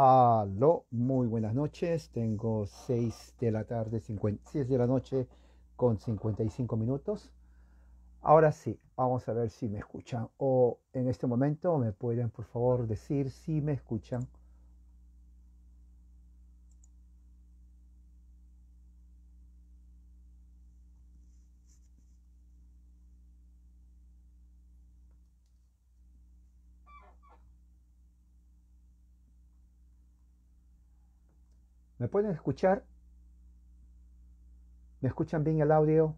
Aló, muy buenas noches. Tengo 6 de la tarde, 6 de la noche con 55 minutos. Ahora sí, vamos a ver si me escuchan o en este momento me pueden por favor decir si me escuchan ¿Me pueden escuchar? ¿Me escuchan bien el audio?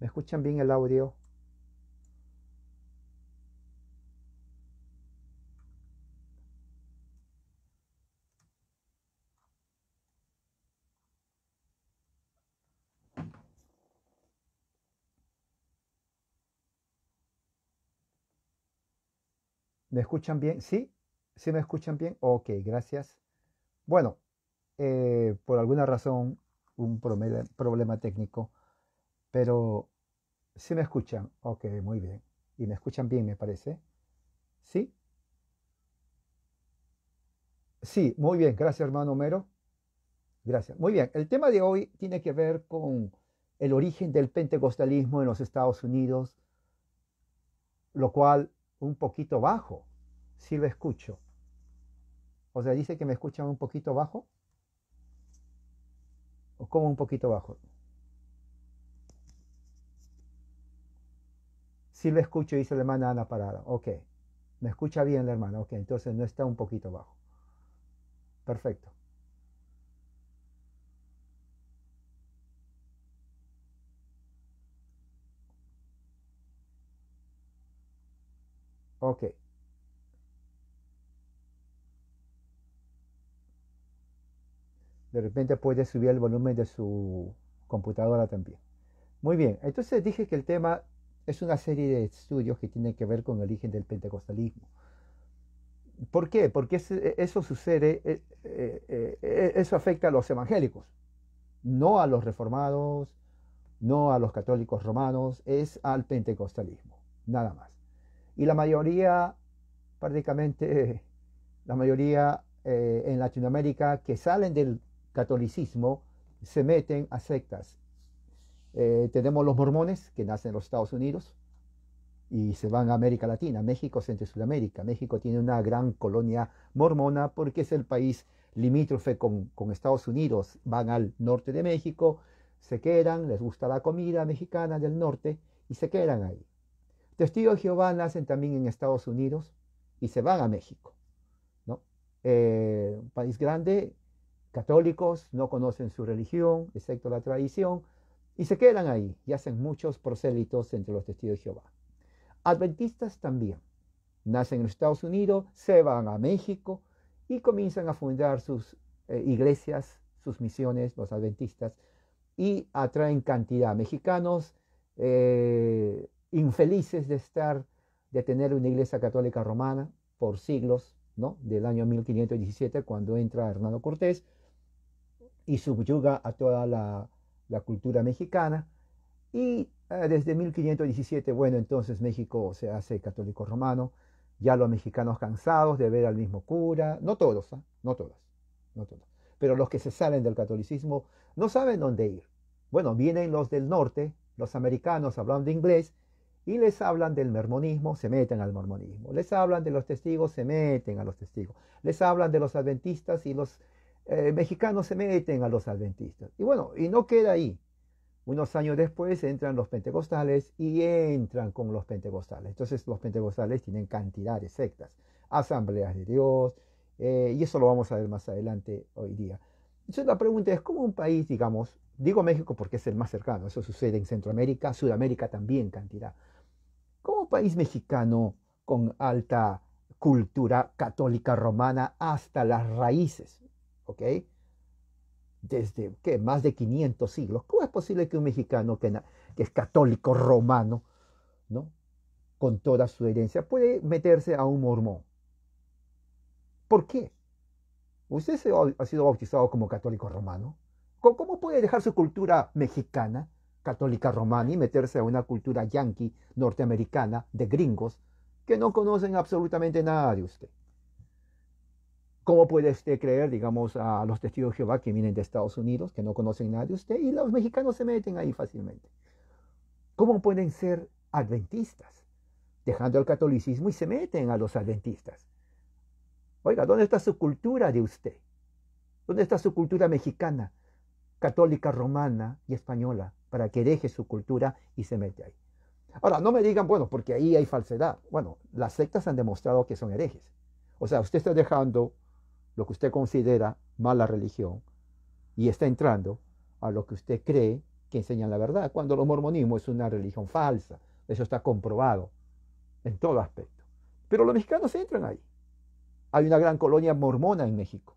¿Me escuchan bien el audio? ¿Me escuchan bien? ¿Sí? ¿Sí me escuchan bien? Ok, gracias. Bueno, eh, por alguna razón, un problema, problema técnico, pero ¿sí me escuchan? Ok, muy bien. Y me escuchan bien, me parece. ¿Sí? Sí, muy bien. Gracias, hermano Homero. Gracias. Muy bien. El tema de hoy tiene que ver con el origen del pentecostalismo en los Estados Unidos, lo cual un poquito bajo, si lo escucho. O sea, dice que me escuchan un poquito bajo. ¿O como un poquito bajo? Si lo escucho, dice la hermana Ana Parada. Ok, me escucha bien la hermana. Ok, entonces no está un poquito bajo. Perfecto. Ok. De repente puede subir el volumen de su computadora también. Muy bien, entonces dije que el tema es una serie de estudios que tienen que ver con el origen del pentecostalismo. ¿Por qué? Porque e, eso sucede, e, e, eso afecta a los evangélicos, no a los reformados, no a los católicos romanos, es al pentecostalismo, nada más. Y la mayoría, prácticamente la mayoría eh, en Latinoamérica que salen del catolicismo, se meten a sectas. Eh, tenemos los mormones que nacen en los Estados Unidos y se van a América Latina, México, Centro y Sudamérica. México tiene una gran colonia mormona porque es el país limítrofe con Estados Unidos. Van al norte de México, se quedan, les gusta la comida mexicana del norte y se quedan ahí. Testigos de Jehová nacen también en Estados Unidos y se van a México. ¿no? Eh, un país grande, católicos, no conocen su religión, excepto la tradición, y se quedan ahí y hacen muchos prosélitos entre los testigos de Jehová. Adventistas también. Nacen en Estados Unidos, se van a México y comienzan a fundar sus eh, iglesias, sus misiones, los adventistas, y atraen cantidad. Mexicanos, eh, infelices de estar, de tener una iglesia católica romana por siglos, ¿no? Del año 1517, cuando entra Hernando Cortés y subyuga a toda la, cultura mexicana. Y eh, desde 1517, bueno, entonces México se hace católico romano, ya los mexicanos cansados de ver al mismo cura, no todos, ¿ah? no todos, no todos, pero los que se salen del catolicismo no saben dónde ir. Bueno, vienen los del norte, los americanos hablando inglés, y les hablan del mormonismo, se meten al mormonismo. Les hablan de los testigos, se meten a los testigos. Les hablan de los adventistas y los eh, mexicanos se meten a los adventistas. Y bueno, y no queda ahí. Unos años después entran los pentecostales y entran con los pentecostales. Entonces los pentecostales tienen cantidad de sectas, asambleas de Dios, eh, y eso lo vamos a ver más adelante hoy día. Entonces la pregunta es, ¿cómo un país, digamos, digo México porque es el más cercano, eso sucede en Centroamérica, Sudamérica también cantidad, como país mexicano con alta cultura católica romana hasta las raíces, ¿ok? Desde más de 500 siglos. ¿Cómo es posible que un mexicano que, es católico romano, ¿no? Con toda su herencia, puede meterse a un mormón. ¿Por qué? Usted se ha sido bautizado como católico romano. ¿Cómo puede dejar su cultura mexicana católica romana y meterse a una cultura yanqui norteamericana de gringos que no conocen absolutamente nada de usted. ¿Cómo puede usted creer, digamos, a los testigos de Jehová que vienen de Estados Unidos, que no conocen nada de usted, y los mexicanos se meten ahí fácilmente? ¿Cómo pueden ser adventistas, dejando el catolicismo y se meten a los adventistas? Oiga, ¿dónde está su cultura de usted? ¿Dónde está su cultura mexicana, católica, romana y española? para que deje su cultura y se mete ahí. Ahora, no me digan, bueno, porque ahí hay falsedad. Bueno, las sectas han demostrado que son herejes. O sea, usted está dejando lo que usted considera mala religión y está entrando a lo que usted cree que enseña la verdad, cuando el mormonismo es una religión falsa. Eso está comprobado en todo aspecto. Pero los mexicanos entran ahí. Hay una gran colonia mormona en México,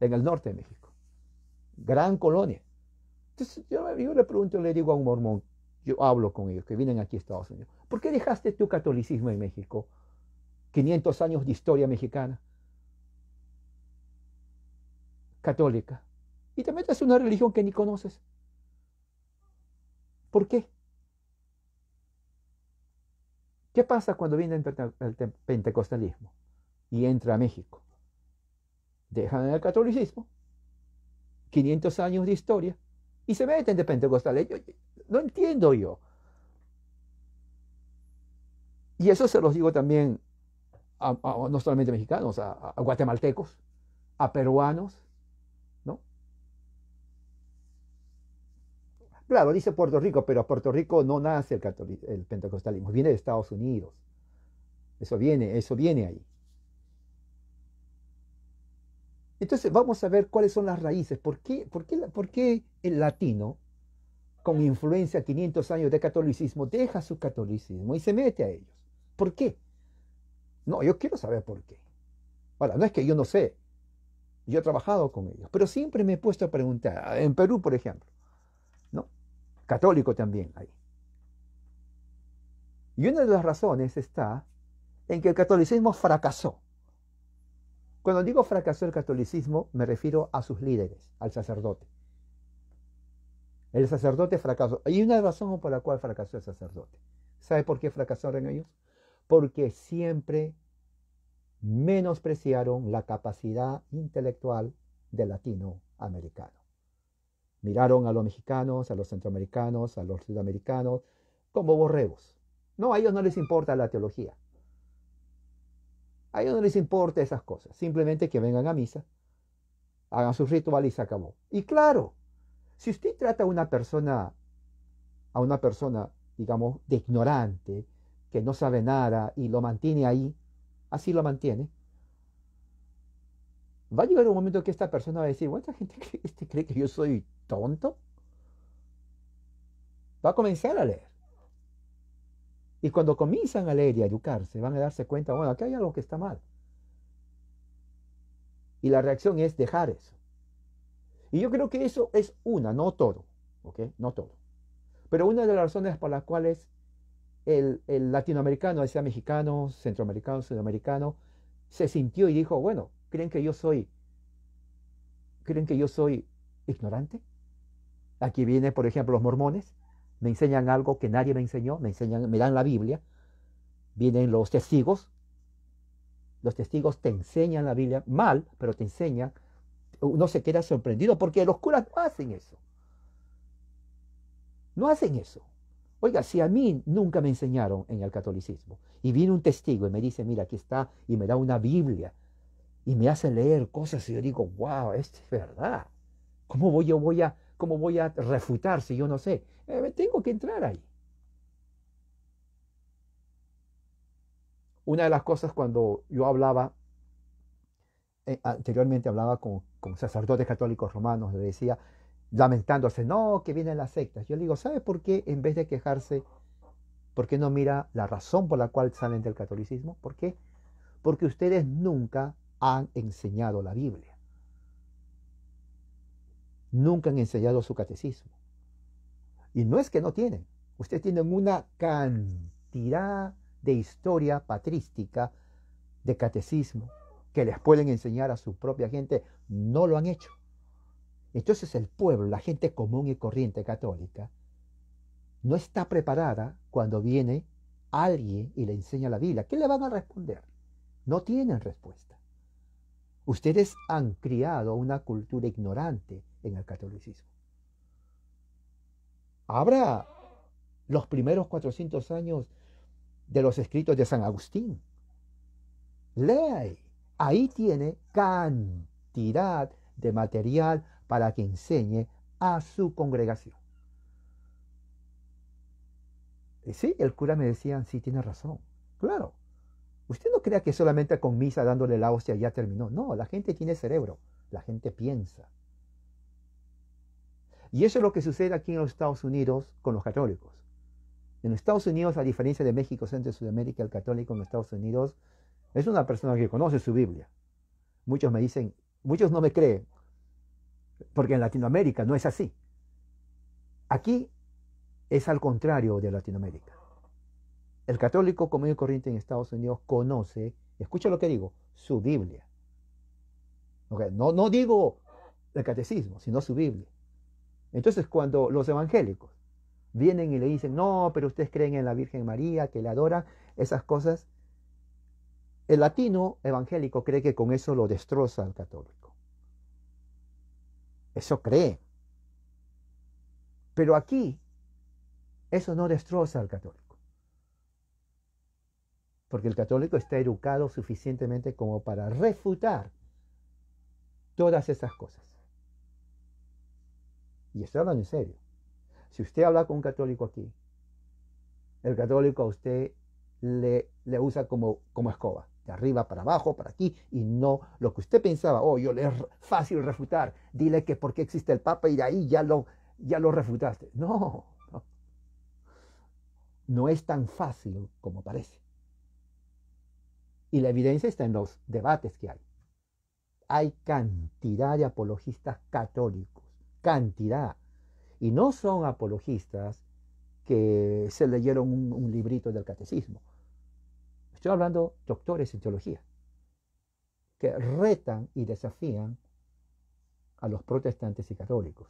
en el norte de México. Gran colonia yo, le pregunto, le digo a un mormón, yo hablo con ellos que vienen aquí a Estados Unidos, ¿por qué dejaste tu catolicismo en México? 500 años de historia mexicana católica y te metes en una religión que ni conoces. ¿Por qué? ¿Qué pasa cuando viene el pentecostalismo y entra a México? Dejan el catolicismo, 500 años de historia, y se meten este de pentecostales. ¿eh? Yo, no entiendo yo. Y eso se los digo también a, no solamente mexicanos, a, guatemaltecos, a peruanos, ¿no? Claro, dice Puerto Rico, pero a Puerto Rico no nace el, el pentecostalismo, viene de Estados Unidos. Eso viene, eso viene ahí. Entonces vamos a ver cuáles son las raíces. ¿Por qué, el latino, con influencia 500 años de catolicismo, deja su catolicismo y se mete a ellos? ¿Por qué? No, yo quiero saber por qué. Ahora, no es que yo no sé. Yo he trabajado con ellos, pero siempre me he puesto a preguntar. Ah, en Perú, por ejemplo, ¿no? Católico también ahí. Y una de las razones está en que el catolicismo fracasó cuando digo fracasó el catolicismo, me refiero a sus líderes, al sacerdote. El sacerdote fracasó. Hay una razón por la cual fracasó el sacerdote. ¿Sabe por qué fracasaron ellos? Porque siempre menospreciaron la capacidad intelectual del latinoamericano. Miraron a los mexicanos, a los centroamericanos, a los sudamericanos como borregos. No, a ellos no les importa la teología. A ellos no les importa esas cosas, simplemente que vengan a misa, hagan su ritual y se acabó. Y claro, si usted trata a una persona, a una persona, digamos, de ignorante, que no sabe nada y lo mantiene ahí, así lo mantiene, va a llegar un momento que esta persona va a decir, bueno, esta gente este cree que yo soy tonto. Va a comenzar a leer. Y cuando comienzan a leer y a educarse, van a darse cuenta, bueno, aquí hay algo que está mal. Y la reacción es dejar eso. Y yo creo que eso es una, no todo, ¿ok? No todo. Pero una de las razones por las cuales el, el latinoamericano, sea mexicano, centroamericano, sudamericano, se sintió y dijo, bueno, ¿creen que yo soy, creen que yo soy ignorante? Aquí viene, por ejemplo, los mormones, me enseñan algo que nadie me enseñó, me enseñan, me dan la Biblia, vienen los testigos, los testigos te enseñan la Biblia mal, pero te enseñan, uno se queda sorprendido porque los curas no hacen eso, no hacen eso. Oiga, si a mí nunca me enseñaron en el catolicismo y viene un testigo y me dice, mira, aquí está, y me da una Biblia y me hace leer cosas y yo digo, wow, esto es verdad. ¿Cómo voy, yo voy a, cómo voy a refutar si yo no sé? Eh, tengo que entrar ahí. Una de las cosas cuando yo hablaba, eh, anteriormente hablaba con, sacerdotes católicos romanos, le decía, lamentándose, no, que vienen las sectas. Yo le digo, ¿sabe por qué en vez de quejarse, por qué no mira la razón por la cual salen del catolicismo? ¿Por qué? Porque ustedes nunca han enseñado la Biblia. Nunca han enseñado su catecismo. Y no es que no tienen. Ustedes tienen una cantidad de historia patrística, de catecismo, que les pueden enseñar a su propia gente. No lo han hecho. Entonces el pueblo, la gente común y corriente católica, no está preparada cuando viene alguien y le enseña la Biblia. ¿Qué le van a responder? No tienen respuesta. Ustedes han criado una cultura ignorante en el catolicismo. Abra los primeros 400 años de los escritos de San Agustín. Lea ahí. Ahí tiene cantidad de material para que enseñe a su congregación. Y eh, sí, el cura me decía, sí, tiene razón. Claro. Usted no crea que solamente con misa dándole la hostia ya terminó. No, la gente tiene cerebro, la gente piensa. Y eso es lo que sucede aquí en los Estados Unidos con los católicos. En Estados Unidos, a diferencia de México, Centro y Sudamérica, el católico en Estados Unidos es una persona que conoce su Biblia. Muchos me dicen, muchos no me creen, porque en Latinoamérica no es así. Aquí es al contrario de Latinoamérica. El católico común y corriente en Estados Unidos conoce, escucha lo que digo, su Biblia. no, no digo el catecismo, sino su Biblia. Entonces cuando los evangélicos vienen y le dicen, no, pero ustedes creen en la Virgen María, que le adora esas cosas, el latino evangélico cree que con eso lo destroza al católico. Eso cree. Pero aquí, eso no destroza al católico. Porque el católico está educado suficientemente como para refutar todas esas cosas y estoy hablando en serio, si usted habla con un católico aquí, el católico a usted le, le usa como, como escoba, de arriba para abajo, para aquí, y no lo que usted pensaba, oh, yo le es fácil refutar, dile que porque existe el Papa y de ahí ya lo, ya lo refutaste. no, no es tan fácil como parece. Y la evidencia está en los debates que hay. Hay cantidad de apologistas católicos cantidad. Y no son apologistas que se leyeron un, librito del catecismo. Estoy hablando doctores en teología, que retan y desafían a los protestantes y católicos,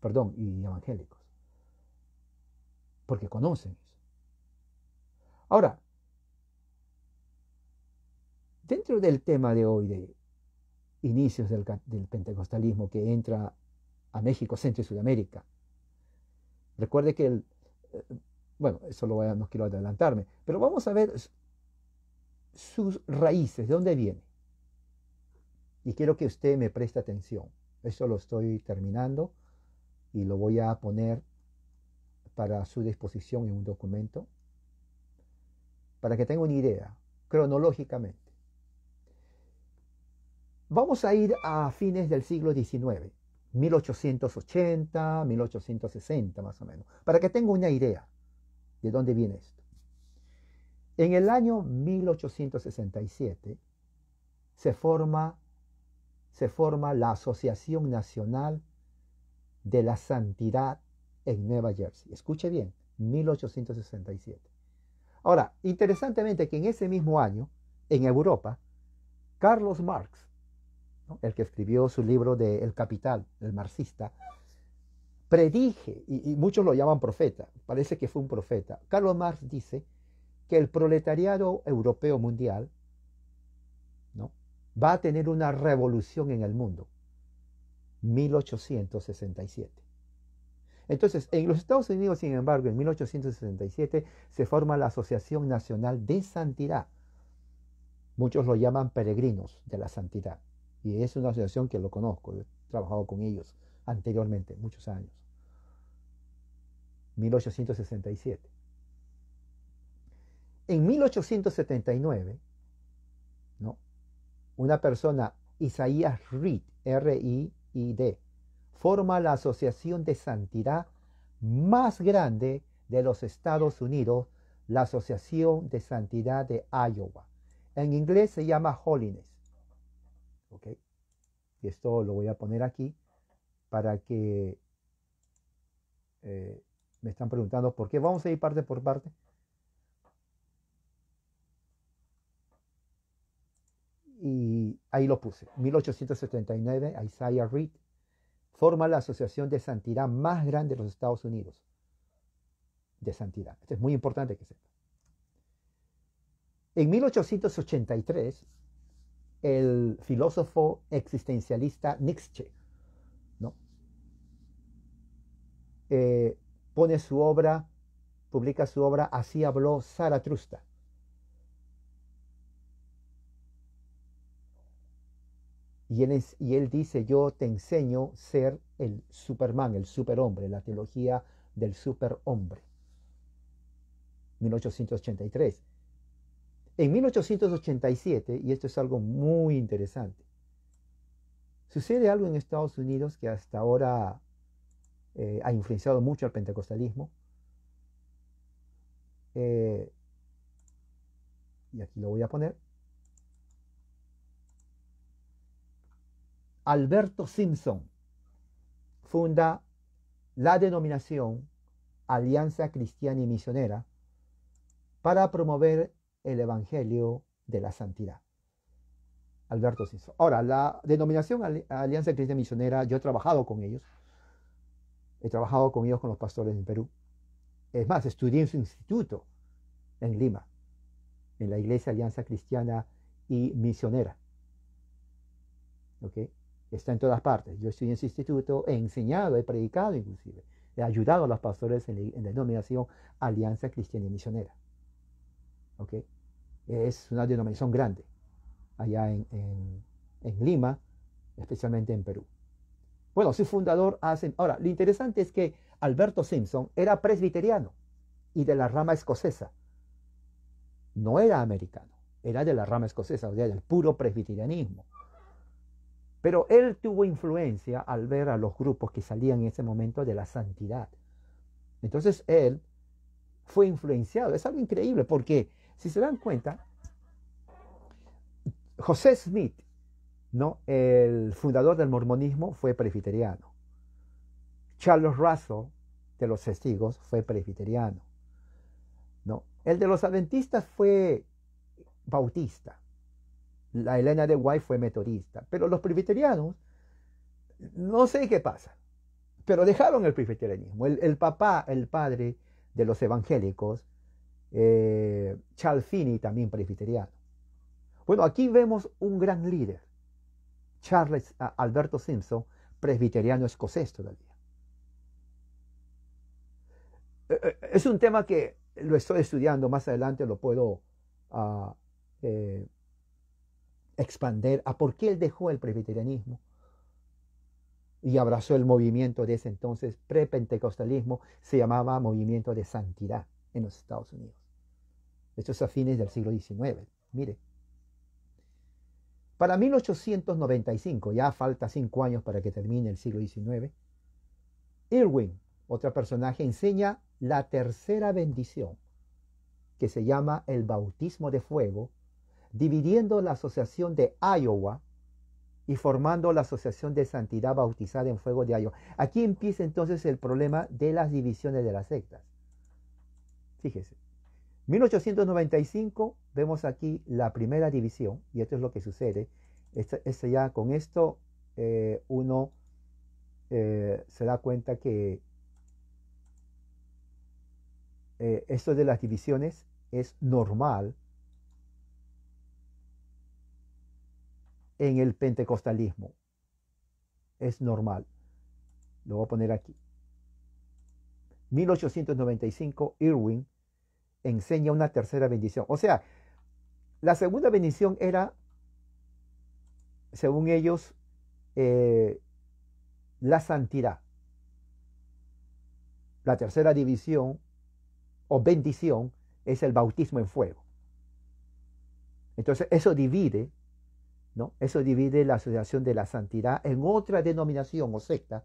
perdón, y evangélicos, porque conocen eso. Ahora, dentro del tema de hoy de inicios del, del pentecostalismo que entra a México, Centro y Sudamérica. Recuerde que el, eh, bueno, eso lo no quiero adelantarme, pero vamos a ver sus raíces, de dónde viene. Y quiero que usted me preste atención. Eso lo estoy terminando y lo voy a poner para su disposición en un documento, para que tenga una idea cronológicamente. Vamos a ir a fines del siglo XIX. 1880, 1860 más o menos, para que tenga una idea de dónde viene esto. En el año 1867 se forma, se forma la Asociación Nacional de la Santidad en Nueva Jersey. Escuche bien, 1867. Ahora, interesantemente que en ese mismo año, en Europa, Carlos Marx el que escribió su libro de El Capital, el marxista, predije, y, muchos lo llaman profeta, parece que fue un profeta. Carlos Marx dice que el proletariado europeo mundial ¿no? va a tener una revolución en el mundo. 1867. Entonces, en los Estados Unidos, sin embargo, en 1867 se forma la Asociación Nacional de Santidad. Muchos lo llaman peregrinos de la santidad. Y es una asociación que lo conozco, he trabajado con ellos anteriormente, muchos años. 1867. En 1879, ¿no? una persona, Isaías Reed, R-I-I-D, forma la Asociación de Santidad más grande de los Estados Unidos, la Asociación de Santidad de Iowa. En inglés se llama Holiness. Y esto lo voy a poner aquí para que eh, me están preguntando por qué. Vamos a ir parte por parte. Y ahí lo puse. 1879, Isaiah Reed forma la asociación de santidad más grande de los Estados Unidos. De santidad. Esto es muy importante que sepa. En 1883, el filósofo existencialista Nietzsche. ¿no? Eh, pone su obra, publica su obra, así habló Sara Y y él dice, yo te enseño ser el Superman, el superhombre, la teología del superhombre. 1883. En 1887, y esto es algo muy interesante, sucede algo en Estados Unidos que hasta ahora eh, ha influenciado mucho al pentecostalismo. Eh, y aquí lo voy a poner. Alberto Simpson funda la denominación Alianza Cristiana y Misionera para promover el Evangelio de la Santidad. Alberto hizo. Ahora, la denominación Alianza Cristiana Misionera, yo he trabajado con ellos. He trabajado con ellos, con los pastores en Perú. Es más, estudié en su instituto en Lima, en la Iglesia Alianza Cristiana y Misionera. ¿Ok? Está en todas partes. Yo estudié en su instituto, he enseñado, he predicado inclusive. He ayudado a los pastores en denominación Alianza Cristiana y Misionera. ¿Ok? es una denominación grande allá en, Lima, especialmente en Perú. Bueno, su fundador hacen. Ahora, lo interesante es que Alberto Simpson era presbiteriano y de la rama escocesa. No era americano, era de la rama escocesa, o sea, del puro presbiterianismo. Pero él tuvo influencia al ver a los grupos que salían en ese momento de la santidad. Entonces él fue influenciado. Es algo increíble porque si se dan cuenta, José Smith, ¿no? el fundador del mormonismo, fue presbiteriano. Charles Russell, de los testigos, fue presbiteriano. ¿no? El de los adventistas fue bautista. La Elena de White fue metodista. Pero los presbiterianos, no sé qué pasa, pero dejaron el presbiterianismo. el papá, el padre de los evangélicos, eh, Charles Fini también presbiteriano. Bueno, aquí vemos un gran líder, Charles ah, Alberto Simpson, presbiteriano escocés todavía. Eh, eh, es un tema que lo estoy estudiando, más adelante lo puedo ah, expandir, expander a por qué él dejó el presbiterianismo y abrazó el movimiento de ese entonces prepentecostalismo, se llamaba movimiento de santidad en los Estados Unidos. Esto es a fines del siglo XIX. Mire. Para 1895, ya falta cinco años para que termine el siglo XIX, Irwin, otro personaje, enseña la tercera bendición, que se llama el bautismo de fuego, dividiendo la asociación de Iowa y formando la asociación de santidad bautizada en fuego de Iowa. Aquí empieza entonces el problema de las divisiones de las sectas. Fíjese. 1895 vemos aquí la primera división y esto es lo que sucede. Este ya con esto eh, uno eh, se da cuenta que eh, esto de las divisiones es normal en el pentecostalismo. Es normal. Lo voy a poner aquí. 1895, Irwin enseña una tercera bendición. O sea, la segunda bendición era, según ellos, eh, la santidad. La tercera división o bendición es el bautismo en fuego. Entonces, eso divide, ¿no? Eso divide la asociación de la santidad en otra denominación o secta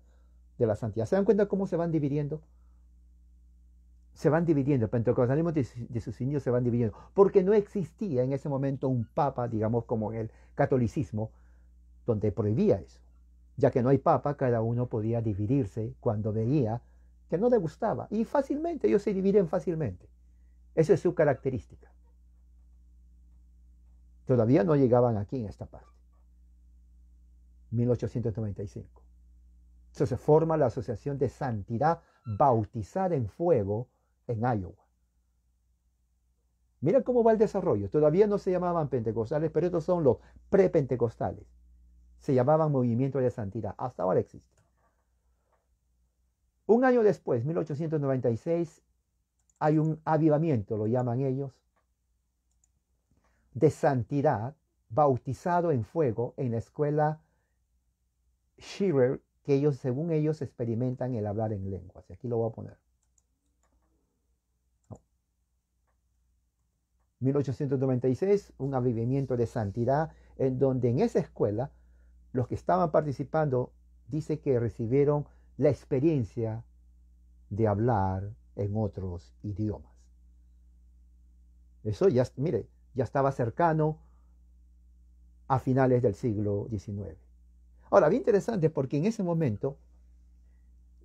de la santidad. ¿Se dan cuenta cómo se van dividiendo? se van dividiendo, el pentecostalismo de, sus indios se van dividiendo, porque no existía en ese momento un papa, digamos, como en el catolicismo, donde prohibía eso. Ya que no hay papa, cada uno podía dividirse cuando veía que no le gustaba. Y fácilmente, ellos se dividen fácilmente. Esa es su característica. Todavía no llegaban aquí en esta parte. 1895. Entonces se forma la Asociación de Santidad bautizar en Fuego en Iowa. Mira cómo va el desarrollo. Todavía no se llamaban pentecostales, pero estos son los prepentecostales. Se llamaban Movimiento de Santidad. Hasta ahora existe. Un año después, 1896, hay un avivamiento, lo llaman ellos, de santidad bautizado en fuego en la escuela Shearer, que ellos, según ellos, experimentan el hablar en lenguas. Y aquí lo voy a poner. 1896, un avivamiento de santidad, en donde en esa escuela los que estaban participando dice que recibieron la experiencia de hablar en otros idiomas. Eso ya, mire, ya estaba cercano a finales del siglo XIX. Ahora, bien interesante porque en ese momento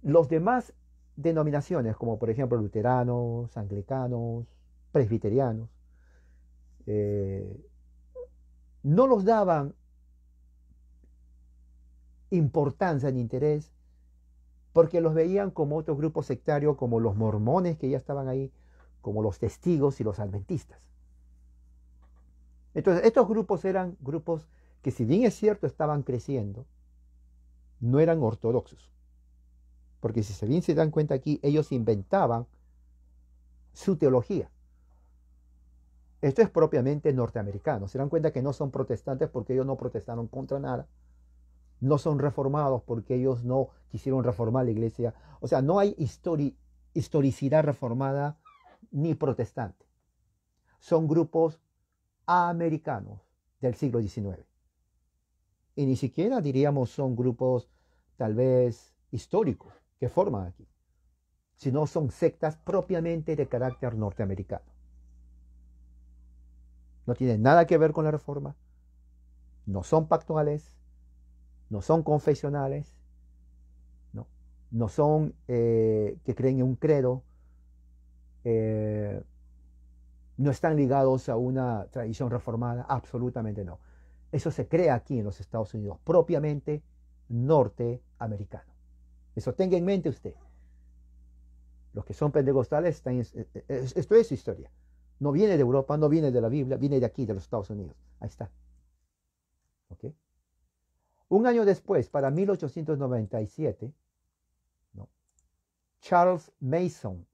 los demás denominaciones, como por ejemplo luteranos, anglicanos, presbiterianos, eh, no los daban importancia ni interés porque los veían como otro grupo sectario, como los mormones que ya estaban ahí, como los testigos y los adventistas. Entonces, estos grupos eran grupos que si bien es cierto estaban creciendo, no eran ortodoxos. Porque si se bien se dan cuenta aquí, ellos inventaban su teología. Esto es propiamente norteamericano. Se dan cuenta que no son protestantes porque ellos no protestaron contra nada. No son reformados porque ellos no quisieron reformar la iglesia. O sea, no hay historicidad reformada ni protestante. Son grupos americanos del siglo XIX. Y ni siquiera diríamos son grupos tal vez históricos que forman aquí, sino son sectas propiamente de carácter norteamericano no tienen nada que ver con la reforma, no son pactuales, no son confesionales, no, son eh, que creen en un credo, eh, no están ligados a una tradición reformada, absolutamente no. Eso se crea aquí en los Estados Unidos, propiamente norteamericano. Eso tenga en mente usted. Los que son pentecostales, eh, esto es historia. No viene de Europa, no viene de la Biblia, viene de aquí, de los Estados Unidos. Ahí está. Un año después, para 1897, Charles Mason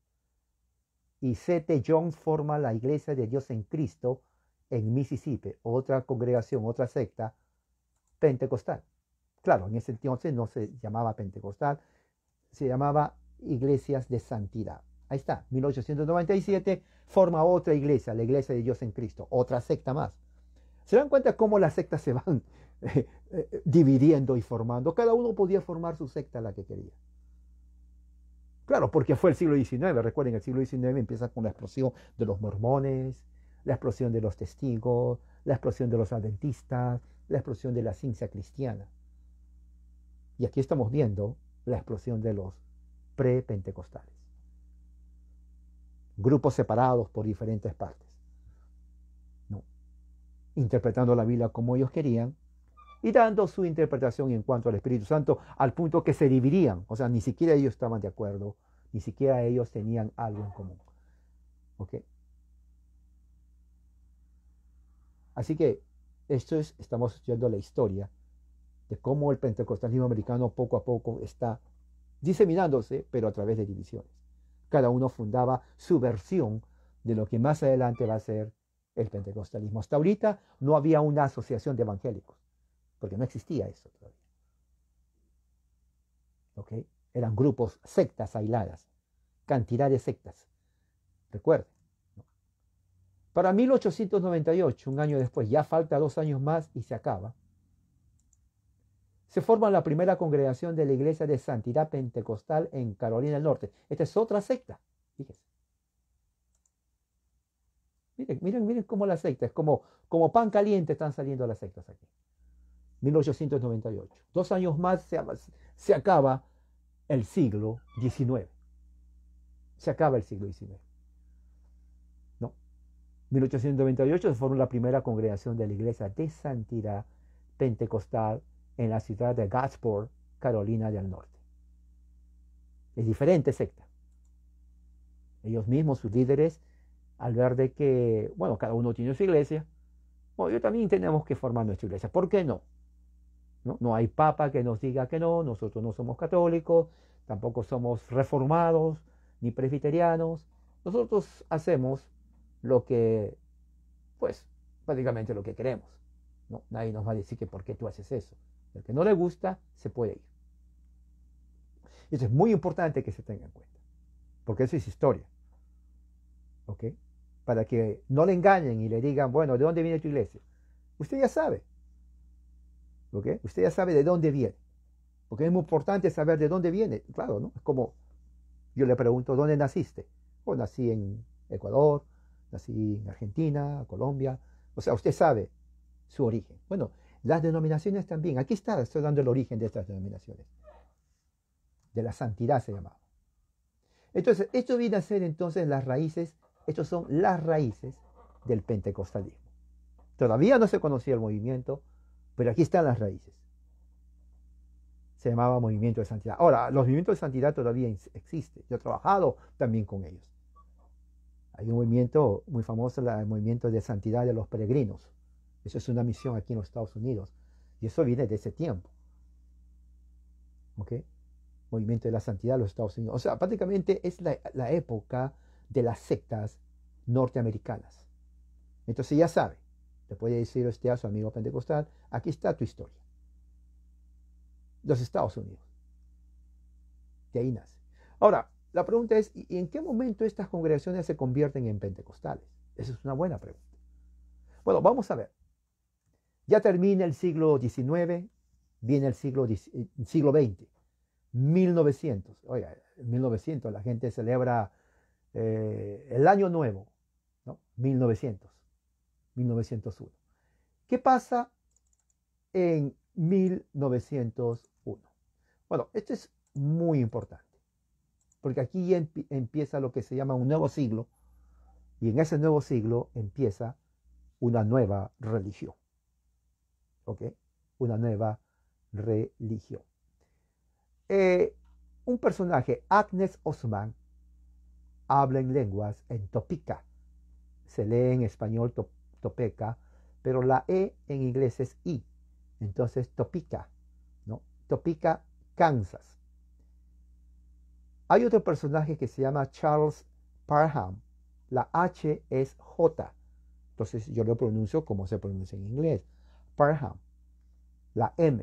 y C.T. Jones forman la Iglesia de Dios en Cristo en Mississippi, otra congregación, otra secta pentecostal. Claro, en ese entonces no se llamaba pentecostal, se llamaba Iglesias de Santidad. Ahí está, 1897 forma otra iglesia, la iglesia de Dios en Cristo, otra secta más. ¿Se dan cuenta cómo las sectas se van eh, eh, dividiendo y formando? Cada uno podía formar su secta la que quería. Claro, porque fue el siglo XIX, recuerden, el siglo XIX empieza con la explosión de los mormones, la explosión de los testigos, la explosión de los adventistas, la explosión de la ciencia cristiana. Y aquí estamos viendo la explosión de los prepentecostales grupos separados por diferentes partes. No. Interpretando la Biblia como ellos querían y dando su interpretación en cuanto al Espíritu Santo al punto que se dividían. O sea, ni siquiera ellos estaban de acuerdo, ni siquiera ellos tenían algo en común. ¿Ok? Así que esto es, estamos estudiando la historia de cómo el pentecostalismo americano poco a poco está diseminándose, pero a través de divisiones cada uno fundaba su versión de lo que más adelante va a ser el pentecostalismo. Hasta ahorita no había una asociación de evangélicos, porque no existía eso todavía. Eran grupos, sectas aisladas, cantidad de sectas. Recuerden. Para 1898, un año después, ya falta dos años más y se acaba, se forma la primera congregación de la Iglesia de Santidad Pentecostal en Carolina del Norte. Esta es otra secta, fíjense. Miren, miren, miren cómo las sectas, como, como pan caliente están saliendo las sectas aquí. 1898. Dos años más se, se acaba el siglo XIX. Se acaba el siglo XIX. No. 1898 se forma la primera congregación de la Iglesia de Santidad Pentecostal en la ciudad de Gasport, Carolina del Norte. Es diferente secta. Ellos mismos, sus líderes, al ver de que, bueno, cada uno tiene su iglesia, bueno, yo también tenemos que formar nuestra iglesia. ¿Por qué no? no? hay papa que nos diga que no, nosotros no somos católicos, tampoco somos reformados ni presbiterianos. Nosotros hacemos lo que, pues, prácticamente lo que queremos. ¿no? Nadie nos va a decir que por qué tú haces eso. El que no le gusta se puede ir. Esto eso es muy importante que se tenga en cuenta, porque eso es historia. ¿Ok? Para que no le engañen y le digan, bueno, ¿de dónde viene tu iglesia? Usted ya sabe. ¿Ok? Usted ya sabe de dónde viene. Porque es muy importante saber de dónde viene. Claro, ¿no? Es como yo le pregunto, ¿dónde naciste? O nací en Ecuador, nací en Argentina, Colombia. O sea, usted sabe su origen. Bueno, las denominaciones también. Aquí está, estoy dando el origen de estas denominaciones. De la santidad se llamaba. Entonces, esto viene a ser entonces las raíces, estos son las raíces del pentecostalismo. Todavía no se conocía el movimiento, pero aquí están las raíces. Se llamaba movimiento de santidad. Ahora, los movimientos de santidad todavía existen. Yo he trabajado también con ellos. Hay un movimiento muy famoso, el movimiento de santidad de los peregrinos. Eso es una misión aquí en los Estados Unidos. Y eso viene de ese tiempo. ¿Ok? Movimiento de la Santidad de los Estados Unidos. O sea, prácticamente es la, época de las sectas norteamericanas. Entonces ya sabe, le puede decir usted a su amigo pentecostal, aquí está tu historia. Los Estados Unidos. De ahí nace. Ahora, la pregunta es, ¿y en qué momento estas congregaciones se convierten en pentecostales? Esa es una buena pregunta. Bueno, vamos a ver. Ya termina el siglo XIX, viene el siglo, eh, siglo XX, 1900. Oiga, 1900, la gente celebra eh, el año nuevo, ¿no? 1900, 1901. ¿Qué pasa en 1901? Bueno, esto es muy importante, porque aquí empieza lo que se llama un nuevo siglo, y en ese nuevo siglo empieza una nueva religión. Una nueva religión. Eh, un personaje, Agnes Osman, habla en lenguas en Topica. Se lee en español Topeka pero la E en inglés es I. Entonces, Topica, ¿no? Topica, Kansas. Hay otro personaje que se llama Charles Parham. La H es J. Entonces, yo lo pronuncio como se pronuncia en inglés. Parham. La M.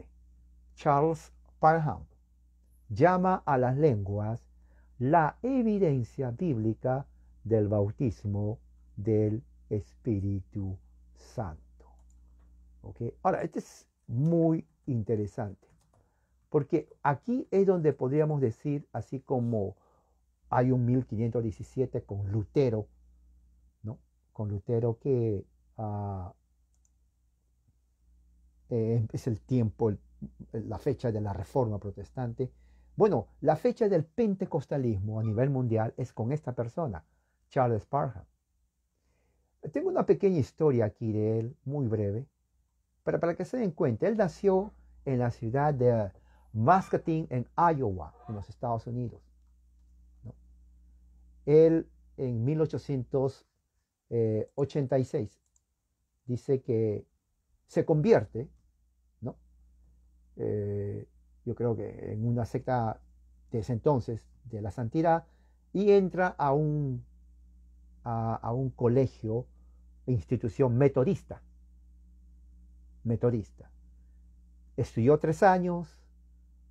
Charles Parham. Llama a las lenguas la evidencia bíblica del bautismo del Espíritu Santo. ¿Okay? Ahora, esto es muy interesante, porque aquí es donde podríamos decir, así como hay un 1517 con Lutero, ¿no? Con Lutero que ah, eh, es el tiempo, eh, la fecha de la reforma protestante. Bueno, la fecha del pentecostalismo a nivel mundial es con esta persona, Charles Parham. Tengo una pequeña historia aquí de él, muy breve, pero para que se den cuenta, él nació en la ciudad de Muscatine, en Iowa, en los Estados Unidos. Él en 1886 eh, dice que se convierte eh, yo creo que en una secta de ese entonces, de la santidad, y entra a un, a, un colegio, institución metodista. Metodista. Estudió tres años,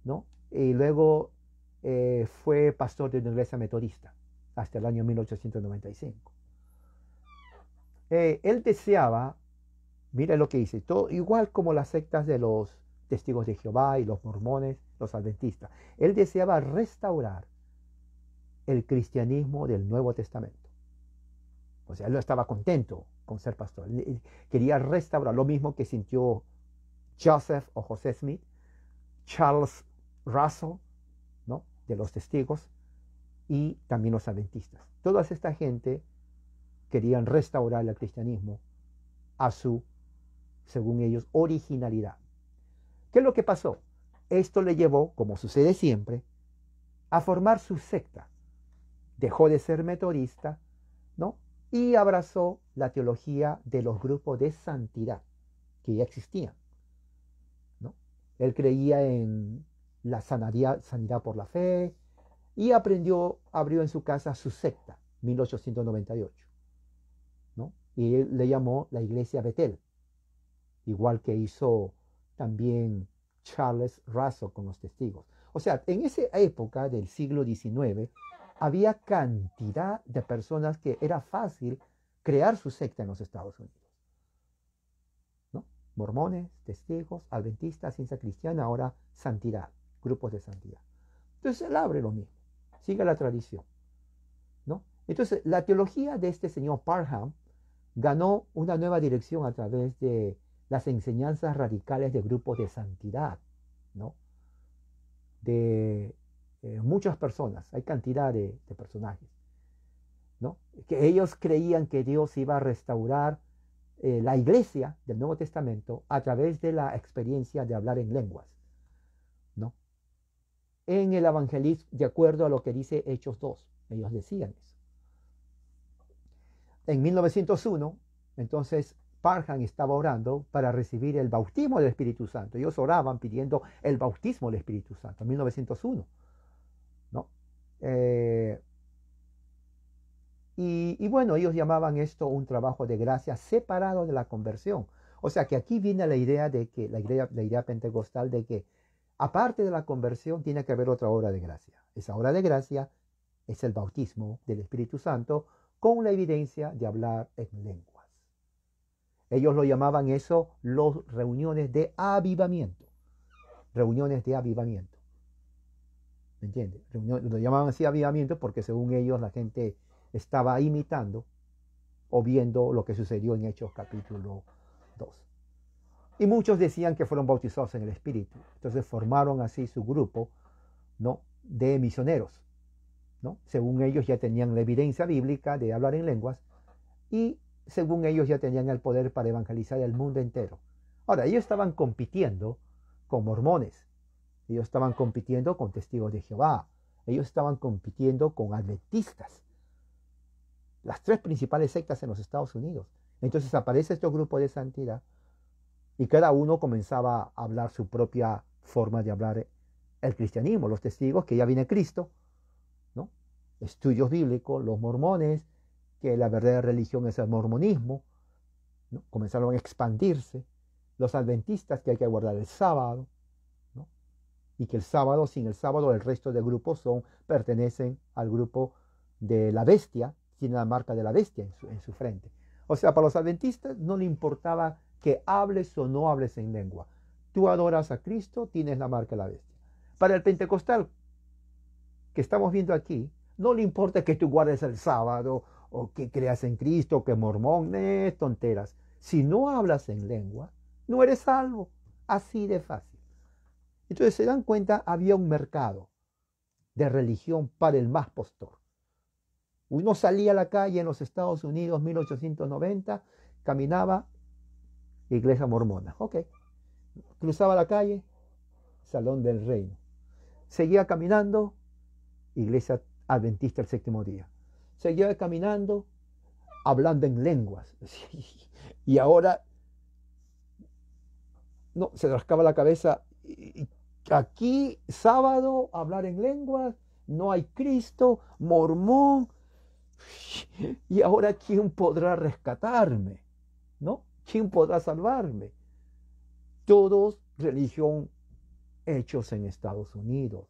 ¿no? Y luego eh, fue pastor de una iglesia metodista hasta el año 1895. Eh, él deseaba, mira lo que dice, igual como las sectas de los testigos de Jehová y los mormones, los adventistas. Él deseaba restaurar el cristianismo del Nuevo Testamento. O sea, él no estaba contento con ser pastor. quería restaurar lo mismo que sintió Joseph o José Smith, Charles Russell, ¿no? de los testigos, y también los adventistas. Toda esta gente querían restaurar el cristianismo a su, según ellos, originalidad. ¿Qué es lo que pasó? Esto le llevó, como sucede siempre, a formar su secta. Dejó de ser metodista, ¿no? Y abrazó la teología de los grupos de santidad que ya existían. ¿no? Él creía en la sanidad, por la fe y aprendió, abrió en su casa su secta, 1898. ¿no? Y él le llamó la iglesia Betel, igual que hizo también Charles Russell con los testigos. O sea, en esa época del siglo XIX había cantidad de personas que era fácil crear su secta en los Estados Unidos. ¿No? Mormones, testigos, adventistas, ciencia cristiana, ahora santidad, grupos de santidad. Entonces él abre lo mismo, sigue la tradición. ¿no? Entonces la teología de este señor Parham ganó una nueva dirección a través de las enseñanzas radicales de grupos de santidad, ¿no? De eh, muchas personas, hay cantidad de, personajes, ¿no? Que ellos creían que Dios iba a restaurar eh, la iglesia del Nuevo Testamento a través de la experiencia de hablar en lenguas, ¿no? En el evangelismo, de acuerdo a lo que dice Hechos 2, ellos decían eso. En 1901, entonces, Parham estaba orando para recibir el bautismo del Espíritu Santo. Ellos oraban pidiendo el bautismo del Espíritu Santo en 1901. Eh, y, bueno, ellos llamaban esto un trabajo de gracia separado de la conversión. O sea que aquí viene la idea de que, la idea, la idea pentecostal de que aparte de la conversión tiene que haber otra obra de gracia. Esa obra de gracia es el bautismo del Espíritu Santo con la evidencia de hablar en lengua. Ellos lo llamaban eso los reuniones de avivamiento. Reuniones de avivamiento. ¿Me entiendes? lo llamaban así avivamiento porque según ellos la gente estaba imitando o viendo lo que sucedió en Hechos capítulo 2. Y muchos decían que fueron bautizados en el Espíritu. Entonces formaron así su grupo ¿no? de misioneros. ¿no? Según ellos ya tenían la evidencia bíblica de hablar en lenguas y según ellos ya tenían el poder para evangelizar el mundo entero. Ahora, ellos estaban compitiendo con mormones, ellos estaban compitiendo con testigos de Jehová, ellos estaban compitiendo con adventistas, las tres principales sectas en los Estados Unidos. Entonces aparece este grupo de santidad y cada uno comenzaba a hablar su propia forma de hablar el cristianismo, los testigos que ya viene Cristo, ¿no? estudios bíblicos, los mormones, que la verdadera religión es el mormonismo, comenzaron a expandirse, los adventistas que hay que guardar el sábado, y que el sábado, sin el sábado, el resto del grupo son, pertenecen al grupo de la bestia, tiene la marca de la bestia en su, en su frente. O sea, para los adventistas no le importaba que hables o no hables en lengua. Tú adoras a Cristo, tienes la marca de la bestia. Para el pentecostal que estamos viendo aquí, no le importa que tú guardes el sábado o que creas en Cristo, que mormón, tonteras. Si no hablas en lengua, no eres salvo. Así de fácil. Entonces se dan cuenta, había un mercado de religión para el más postor. Uno salía a la calle en los Estados Unidos, 1890, caminaba, iglesia mormona, ok. Cruzaba la calle, salón del reino. Seguía caminando, iglesia adventista el séptimo día seguía caminando hablando en lenguas. Y ahora no, se rascaba la cabeza. Aquí, sábado, hablar en lenguas, no hay Cristo, mormón. Y ahora, ¿quién podrá rescatarme? ¿No? ¿Quién podrá salvarme? Todos religión hechos en Estados Unidos.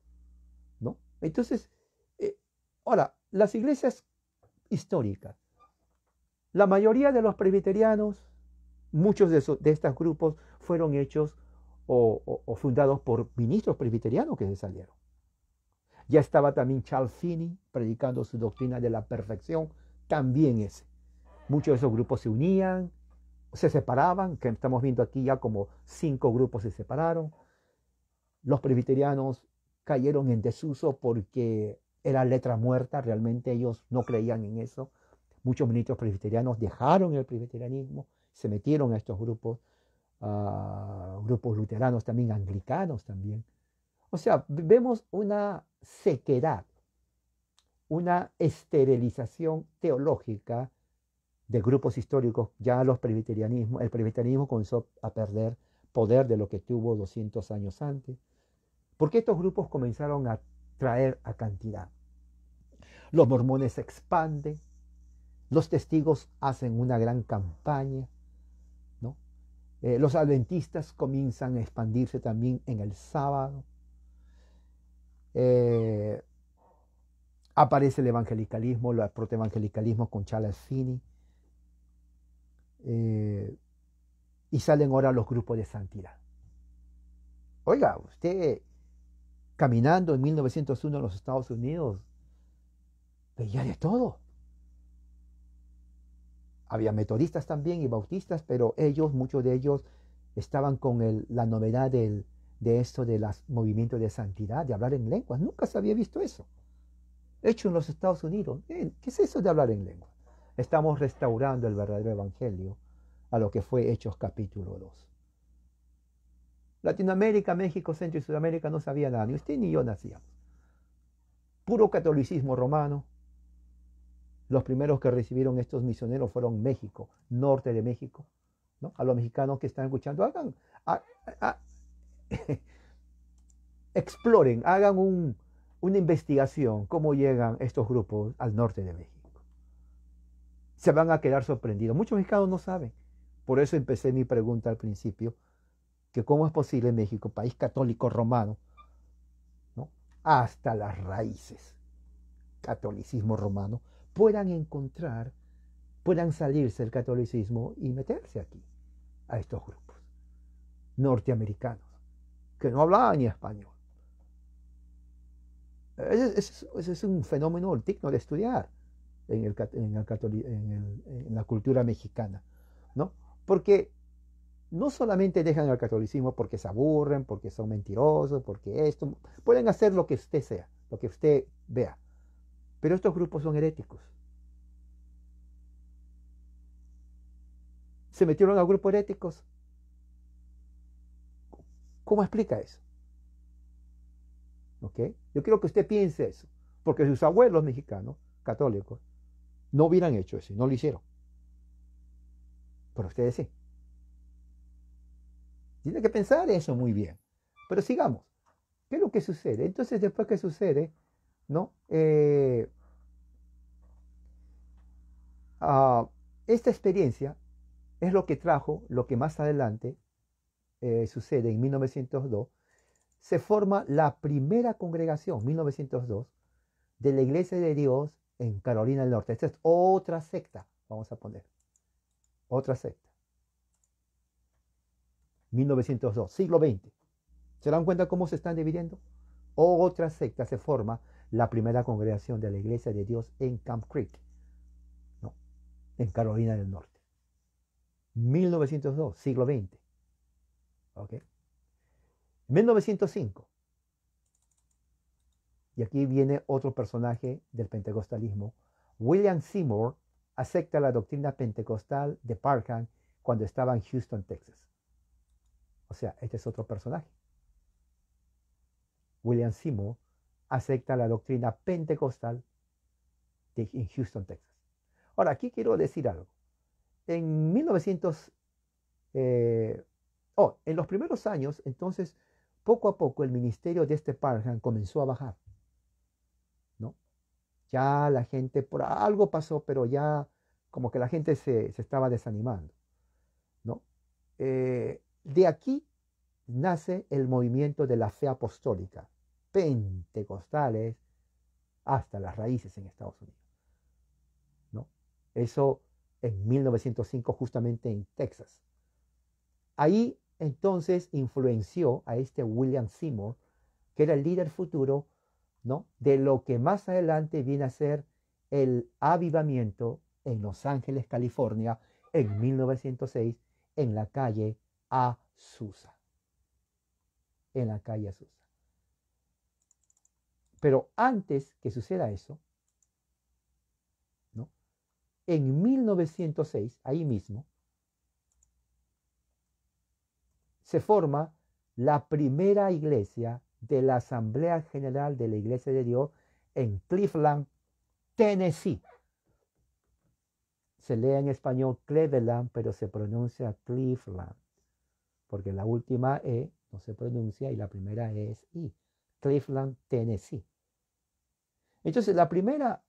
¿No? Entonces, eh, ahora, las iglesias histórica. La mayoría de los presbiterianos, muchos de, estos grupos fueron hechos o, fundados por ministros presbiterianos que se salieron. Ya estaba también Charles Finney predicando su doctrina de la perfección, también ese. Muchos de esos grupos se unían, se separaban, que estamos viendo aquí ya como cinco grupos se separaron. Los presbiterianos cayeron en desuso porque era letra muerta, realmente ellos no creían en eso. Muchos ministros presbiterianos dejaron el presbiterianismo, se metieron a estos grupos, grupos luteranos también, anglicanos también. O sea, vemos una sequedad, una esterilización teológica de grupos históricos. Ya los presbiterianismos, el presbiterianismo comenzó a perder poder de lo que tuvo 200 años antes, porque estos grupos comenzaron a traer a cantidad. Los mormones se expanden, los testigos hacen una gran campaña, eh, los adventistas comienzan a expandirse también en el sábado. Eh, aparece el evangelicalismo, el protoevangelicalismo con Charles Finney. Eh, y salen ahora los grupos de santidad. Oiga, usted caminando en 1901 en los Estados Unidos, veía de todo. Había metodistas también y bautistas, pero ellos, muchos de ellos, estaban con la novedad del, de esto movimientos movimientos de santidad, de hablar en lengua Nunca se había visto eso. Hecho en los Estados Unidos. ¿Qué es eso de hablar en lengua? Estamos restaurando el verdadero evangelio a lo que fue Hechos capítulo 2. Latinoamérica, México, Centro y Sudamérica no sabía nada, ni usted ni yo nacíamos. Puro catolicismo romano, los primeros que recibieron estos misioneros fueron México, norte de México. ¿no? A los mexicanos que están escuchando, hagan, exploren, hagan una investigación cómo llegan estos grupos al norte de México. Se van a quedar sorprendidos. Muchos mexicanos no saben. Por eso empecé mi pregunta al principio, que cómo es posible México, país católico romano, ¿no? hasta las raíces, catolicismo romano, puedan encontrar, puedan salirse del catolicismo y meterse aquí, a estos grupos norteamericanos, que no hablaban ni español. Ese, es un fenómeno digno de estudiar en, en, en la cultura mexicana, ¿no? Porque no solamente dejan el catolicismo porque se aburren, porque son mentirosos, porque esto, pueden hacer lo que usted sea, lo que usted vea. Pero estos grupos son heréticos. Se metieron a grupos heréticos. ¿Cómo explica eso? ¿Ok? Yo quiero que usted piense eso, porque sus abuelos mexicanos, católicos, no hubieran hecho eso, no lo hicieron. Pero ustedes sí. Tiene que pensar eso muy bien. Pero sigamos. ¿Qué es lo que sucede? Entonces, después que sucede, eh, ah, esta experiencia es lo que trajo lo que más adelante eh, sucede en 1902. Se forma la primera congregación, 1902, de la Iglesia de Dios en Carolina del Norte. Esta es otra secta, vamos a poner. Otra secta. 1902, siglo XX. ¿Se dan cuenta cómo se están dividiendo? Otra secta se forma la primera congregación de la Iglesia de Dios en Camp Creek, no, en Carolina del Norte. 1902, siglo XX. ¿Ok? 1905. Y aquí viene otro personaje del pentecostalismo. William Seymour acepta la doctrina pentecostal de Parkham cuando estaba en Houston, Texas. O sea, este es otro personaje. William Seymour acepta la doctrina pentecostal en Houston, Texas. Ahora, aquí quiero decir algo. En 1900, eh, oh, en los primeros años, entonces, poco a poco el ministerio de este Parham comenzó a bajar. ¿no? Ya la gente, por algo pasó, pero ya como que la gente se, estaba desanimando. ¿no? Eh, de aquí nace el movimiento de la fe apostólica, pentecostales hasta las raíces en Estados Unidos. ¿no? Eso en 1905 justamente en Texas. Ahí entonces influenció a este William Seymour, que era el líder futuro ¿no? de lo que más adelante viene a ser el avivamiento en Los Ángeles, California, en 1906, en la calle Azusa. En la calle Azusa. Pero antes que suceda eso, en 1906, ahí mismo, se forma la primera iglesia de la Asamblea General de la Iglesia de Dios en Cleveland, Tennessee. Se lee en español Cleveland, pero se pronuncia Cleveland, porque la última E no se pronuncia y la primera e es I. Cleveland, Tennessee. Entonces, la primera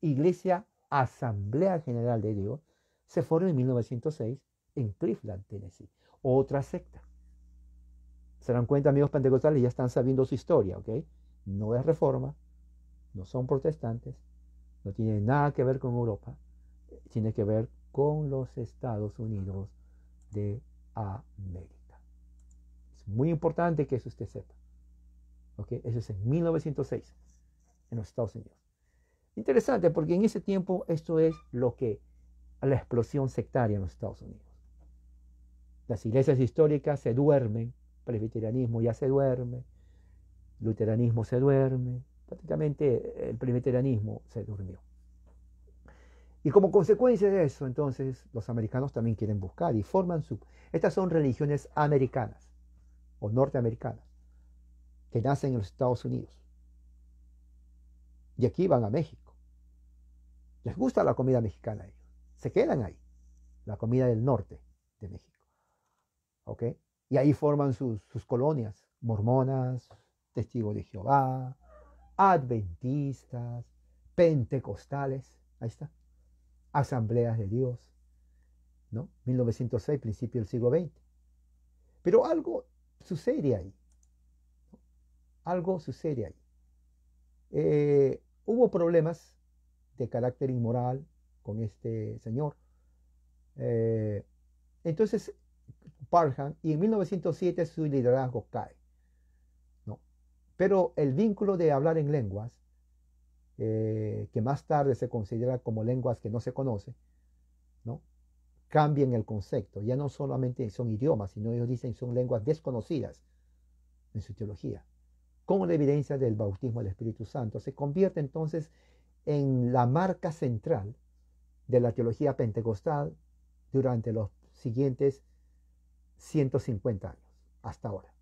iglesia, Asamblea General de Dios, se formó en 1906 en Cleveland, Tennessee. Otra secta. Se dan cuenta, amigos pentecostales, ya están sabiendo su historia, ¿ok? No es reforma, no son protestantes, no tiene nada que ver con Europa, tiene que ver con los Estados Unidos de América. Es muy importante que eso usted sepa. ¿ok? Eso es en 1906 en los Estados Unidos. Interesante, porque en ese tiempo esto es lo que la explosión sectaria en los Estados Unidos. Las iglesias históricas se duermen, presbiterianismo ya se duerme, luteranismo se duerme, prácticamente el presbiterianismo se durmió. Y como consecuencia de eso, entonces, los americanos también quieren buscar y forman su... Estas son religiones americanas o norteamericanas que nacen en los Estados Unidos. Y aquí van a México. Les gusta la comida mexicana ellos. Se quedan ahí. La comida del norte de México. ¿Ok? Y ahí forman sus, colonias. Mormonas, testigos de Jehová, adventistas, pentecostales. Ahí está. Asambleas de Dios. ¿No? 1906, principio del siglo XX. Pero algo sucede ahí. Algo sucede ahí. Eh, Hubo problemas de carácter inmoral con este señor. Eh, entonces, Parham, y en 1907 su liderazgo cae. ¿no? Pero el vínculo de hablar en lenguas, eh, que más tarde se considera como lenguas que no se conocen, ¿no? en el concepto. Ya no solamente son idiomas, sino ellos dicen son lenguas desconocidas en su teología con la evidencia del bautismo del Espíritu Santo. Se convierte entonces en la marca central de la teología pentecostal durante los siguientes 150 años, hasta ahora.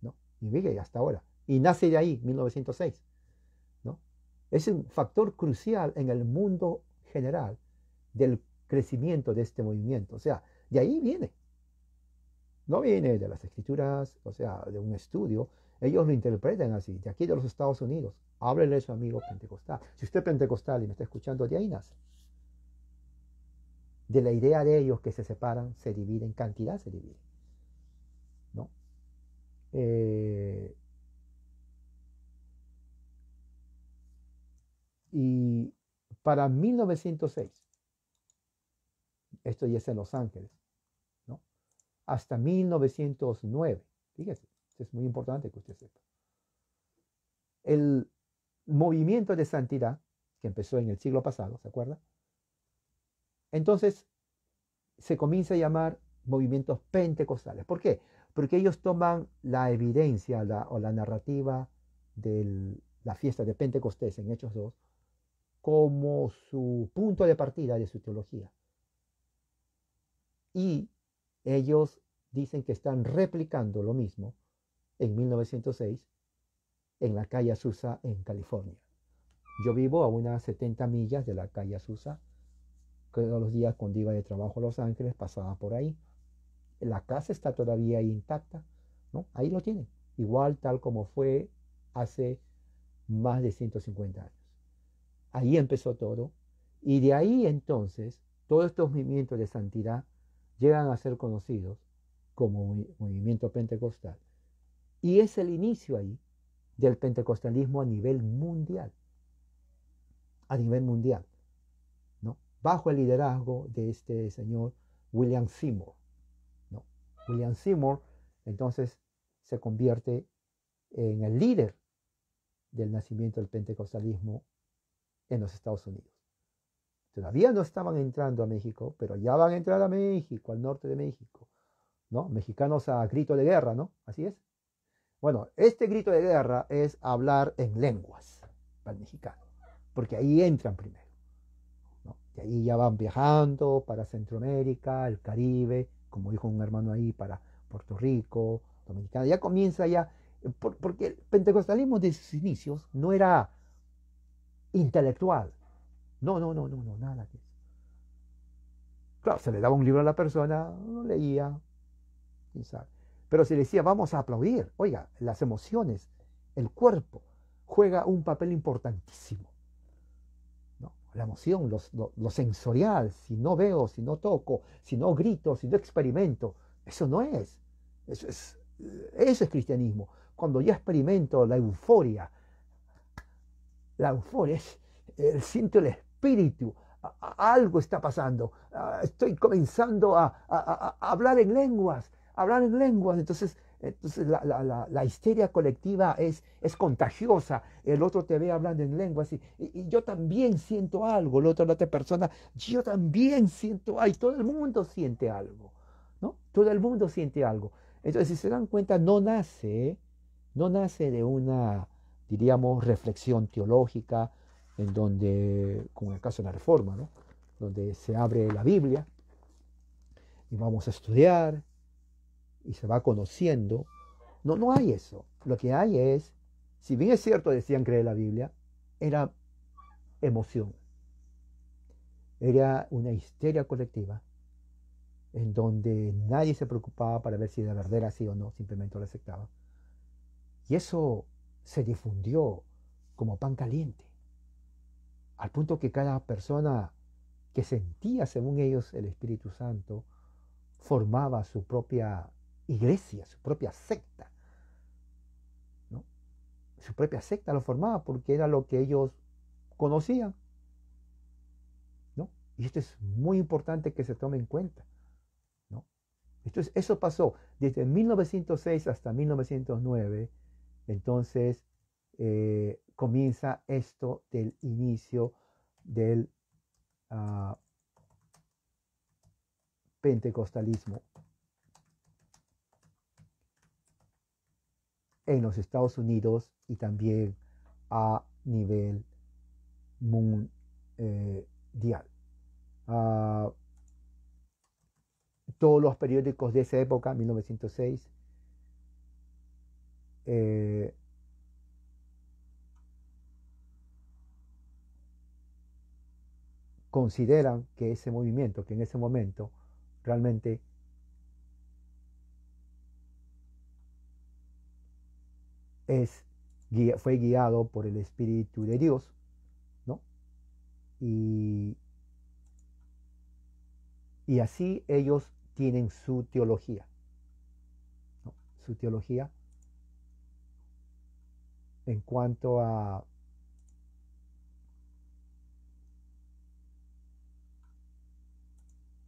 ¿no? Y vive hasta ahora. Y nace de ahí, 1906. ¿no? Es un factor crucial en el mundo general del crecimiento de este movimiento. O sea, de ahí viene. No viene de las escrituras, o sea, de un estudio, ellos lo interpretan así, de aquí de los Estados Unidos. Háblele a su amigo pentecostal. Si usted es pentecostal y me está escuchando, de ahí nace. De la idea de ellos que se separan, se dividen, cantidad se divide. ¿No? Eh, y para 1906, esto ya es en Los Ángeles, ¿no? Hasta 1909, fíjese, es muy importante que usted sepa. El movimiento de santidad, que empezó en el siglo pasado, ¿se acuerda? Entonces, se comienza a llamar movimientos pentecostales. ¿Por qué? Porque ellos toman la evidencia o la narrativa de la fiesta de Pentecostés en Hechos 2 como su punto de partida de su teología. Y ellos dicen que están replicando lo mismo en 1906 en la calle Susa, en California. Yo vivo a unas 70 millas de la calle Susa. Todos los días cuando iba de trabajo a Los Ángeles pasaba por ahí. La casa está todavía intacta, ¿no? Ahí lo tienen. Igual tal como fue hace más de 150 años. Ahí empezó todo. Y de ahí entonces todos estos movimientos de santidad llegan a ser conocidos como movimiento pentecostal. Y es el inicio ahí del pentecostalismo a nivel mundial. A nivel mundial. ¿no? Bajo el liderazgo de este señor William Seymour. ¿no? William Seymour entonces se convierte en el líder del nacimiento del pentecostalismo en los Estados Unidos. Todavía no estaban entrando a México, pero ya van a entrar a México, al norte de México. ¿no? Mexicanos a grito de guerra, ¿no? Así es. Bueno, este grito de guerra es hablar en lenguas para el mexicano, porque ahí entran primero. Y ahí ya van viajando para Centroamérica, el Caribe, como dijo un hermano ahí, para Puerto Rico, Dominicana. Ya comienza ya, porque el pentecostalismo de sus inicios no era intelectual. No, no, no, no, no, nada de eso. Claro, se le daba un libro a la persona, no leía, quién sabe. Pero le decía, vamos a aplaudir. Oiga, las emociones, el cuerpo, juega un papel importantísimo. La emoción, lo, sensorial, si no veo, si no toco, si no grito, si no experimento, eso no es. Eso es, es cristianismo. Cuando ya experimento la euforia, la euforia es, el siento el espíritu, algo está pasando, estoy comenzando a hablar en lenguas, hablar en lenguas. Entonces, entonces la, histeria colectiva es, es contagiosa. El otro te ve hablando en lenguas y, yo también siento algo. El otro, la otra persona, yo también siento algo. Todo el mundo siente algo. ¿no? Todo el mundo siente algo. Entonces, si se dan cuenta, no nace, no nace de una, diríamos, reflexión teológica, en donde, como en el caso de la Reforma, ¿no? donde se abre la Biblia y vamos a estudiar y se va conociendo. No, no hay eso. Lo que hay es, si bien es cierto, decían creer la Biblia, era emoción. Era una histeria colectiva en donde nadie se preocupaba para ver si de verdad era así o no, simplemente lo aceptaba. Y eso se difundió como pan caliente, al punto que cada persona que sentía, según ellos, el Espíritu Santo, formaba su propia iglesia, su propia secta. ¿no? Su propia secta lo formaba porque era lo que ellos conocían. Y esto es muy importante que se tome en cuenta. Entonces, eso pasó desde 1906 hasta 1909. Entonces, eh, comienza esto del inicio del ah, pentecostalismo en los Estados Unidos y también a nivel mundial. Eh, ah, todos los periódicos de esa época, 1906, eh, consideran que ese movimiento, que en ese momento realmente es, fue guiado por el Espíritu de Dios, ¿no? Y, así ellos tienen su teología, su teología en cuanto a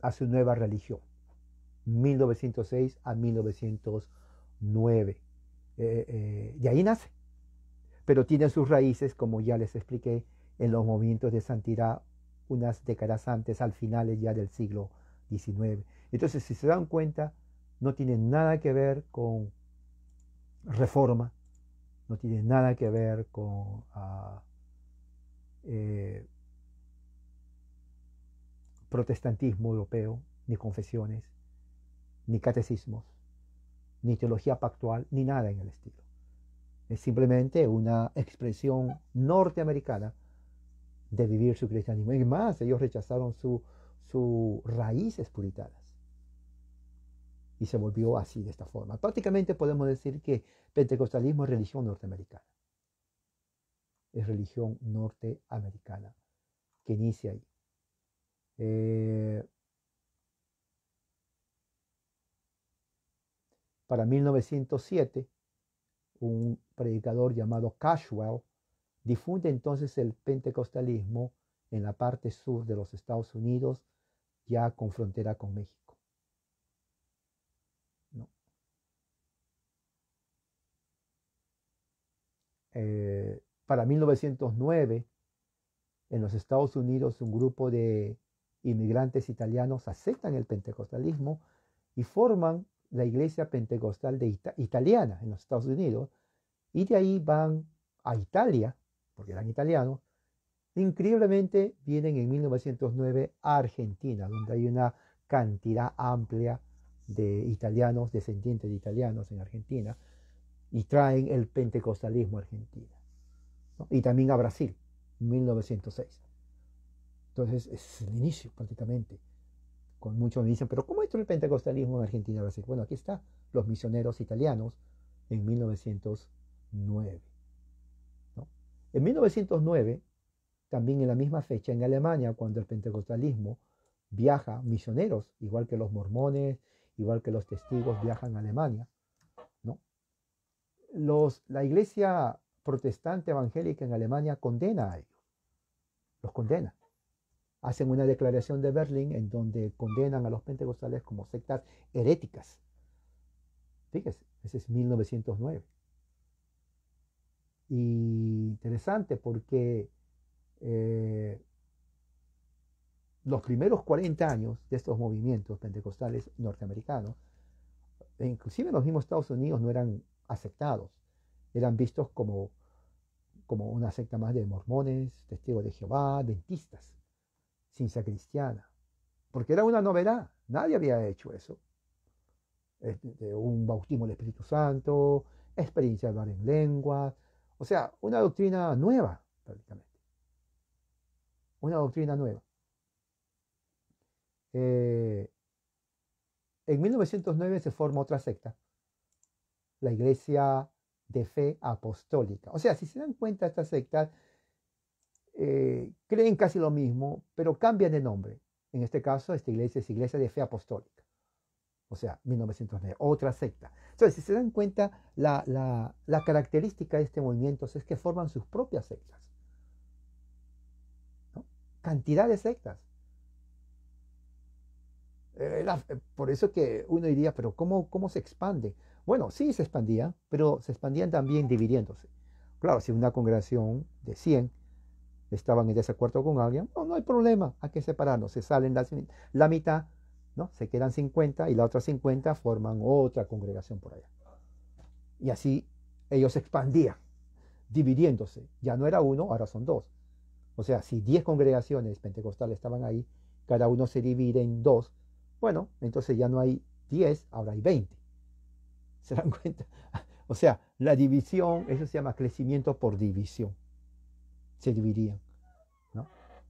a su nueva religión, 1906 a 1909. Eh, eh, de ahí nace. Pero tiene sus raíces, como ya les expliqué, en los movimientos de santidad unas décadas antes, al final ya del siglo XIX. Entonces, si se dan cuenta, no tiene nada que ver con reforma, no tiene nada que ver con ah, eh, protestantismo europeo, ni confesiones, ni catecismos ni teología pactual, ni nada en el estilo. Es simplemente una expresión norteamericana de vivir su cristianismo. Y más, ellos rechazaron sus raíces puritanas. Y se volvió así, de esta forma. Prácticamente podemos decir que pentecostalismo es religión norteamericana. Es religión norteamericana que inicia ahí. Eh, Para 1907, un predicador llamado Cashwell difunde entonces el pentecostalismo en la parte sur de los Estados Unidos, ya con frontera con México. Eh, para 1909, en los Estados Unidos, un grupo de inmigrantes italianos aceptan el pentecostalismo y forman la iglesia pentecostal italiana en los Estados Unidos, y de ahí van a Italia, porque eran italianos, increíblemente vienen en 1909 a Argentina, donde hay una cantidad amplia de italianos, descendientes de italianos en Argentina, y traen el pentecostalismo a Argentina. Y también a Brasil, 1906. Entonces, es el inicio prácticamente muchos me dicen, pero ¿cómo entró el pentecostalismo en Argentina? Brasil? Bueno, aquí está, los misioneros italianos en 1909. En 1909, también en la misma fecha, en Alemania, cuando el pentecostalismo viaja, misioneros, igual que los mormones, igual que los testigos, viajan a Alemania, ¿no? Los, la iglesia protestante evangélica en Alemania condena a ellos, los condena hacen una declaración de Berlín en donde condenan a los pentecostales como sectas heréticas. Fíjese, ese es 1909. Y interesante porque eh, los primeros 40 años de estos movimientos pentecostales norteamericanos, e inclusive en los mismos Estados Unidos no eran aceptados, eran vistos como, como una secta más de mormones, testigos de Jehová, dentistas ciencia cristiana, porque era una novedad, nadie había hecho eso. Este, un bautismo del Espíritu Santo, experiencia de hablar en lengua. o sea, una doctrina nueva prácticamente. Una doctrina nueva. Eh, en 1909 se forma otra secta, la Iglesia de Fe Apostólica. O sea, si se dan cuenta, esta secta creen casi lo mismo, pero cambian de nombre. En este caso, esta iglesia es Iglesia de Fe Apostólica. O sea, 1909, otra secta. Entonces, si se dan cuenta, la, característica de este movimiento es que forman sus propias sectas. Cantidad de sectas. Eh, eh, por eso que uno diría, pero ¿cómo, ¿cómo se expande? Bueno, sí se expandía, pero se expandían también dividiéndose. Claro, si una congregación de 100 estaban en desacuerdo con alguien, no, no hay problema, hay que separarnos, se salen la, mitad, ¿no? Se quedan 50 y la otra 50 forman otra congregación por allá. Y así ellos expandían, dividiéndose. Ya no era uno, ahora son dos. O sea, si 10 congregaciones pentecostales estaban ahí, cada uno se divide en dos, bueno, entonces ya no hay 10, ahora hay 20. ¿Se dan cuenta? O sea, la división, eso se llama crecimiento por división se dividían.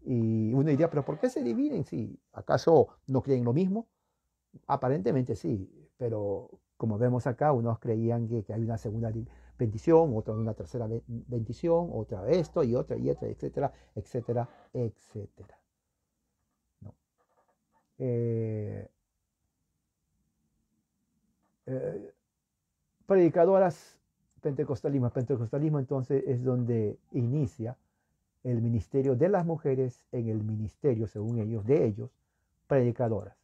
Y uno diría, pero ¿por qué se dividen? Si acaso no creen lo mismo. Aparentemente sí, pero como vemos acá, unos creían que, hay una segunda bendición, otros una tercera bendición, otra esto y otra y otra, etcétera, etcétera, etcétera. Eh, eh, predicadoras pentecostalismo. Pentecostalismo entonces es donde inicia el ministerio de las mujeres en el ministerio, según ellos, de ellos, predicadoras.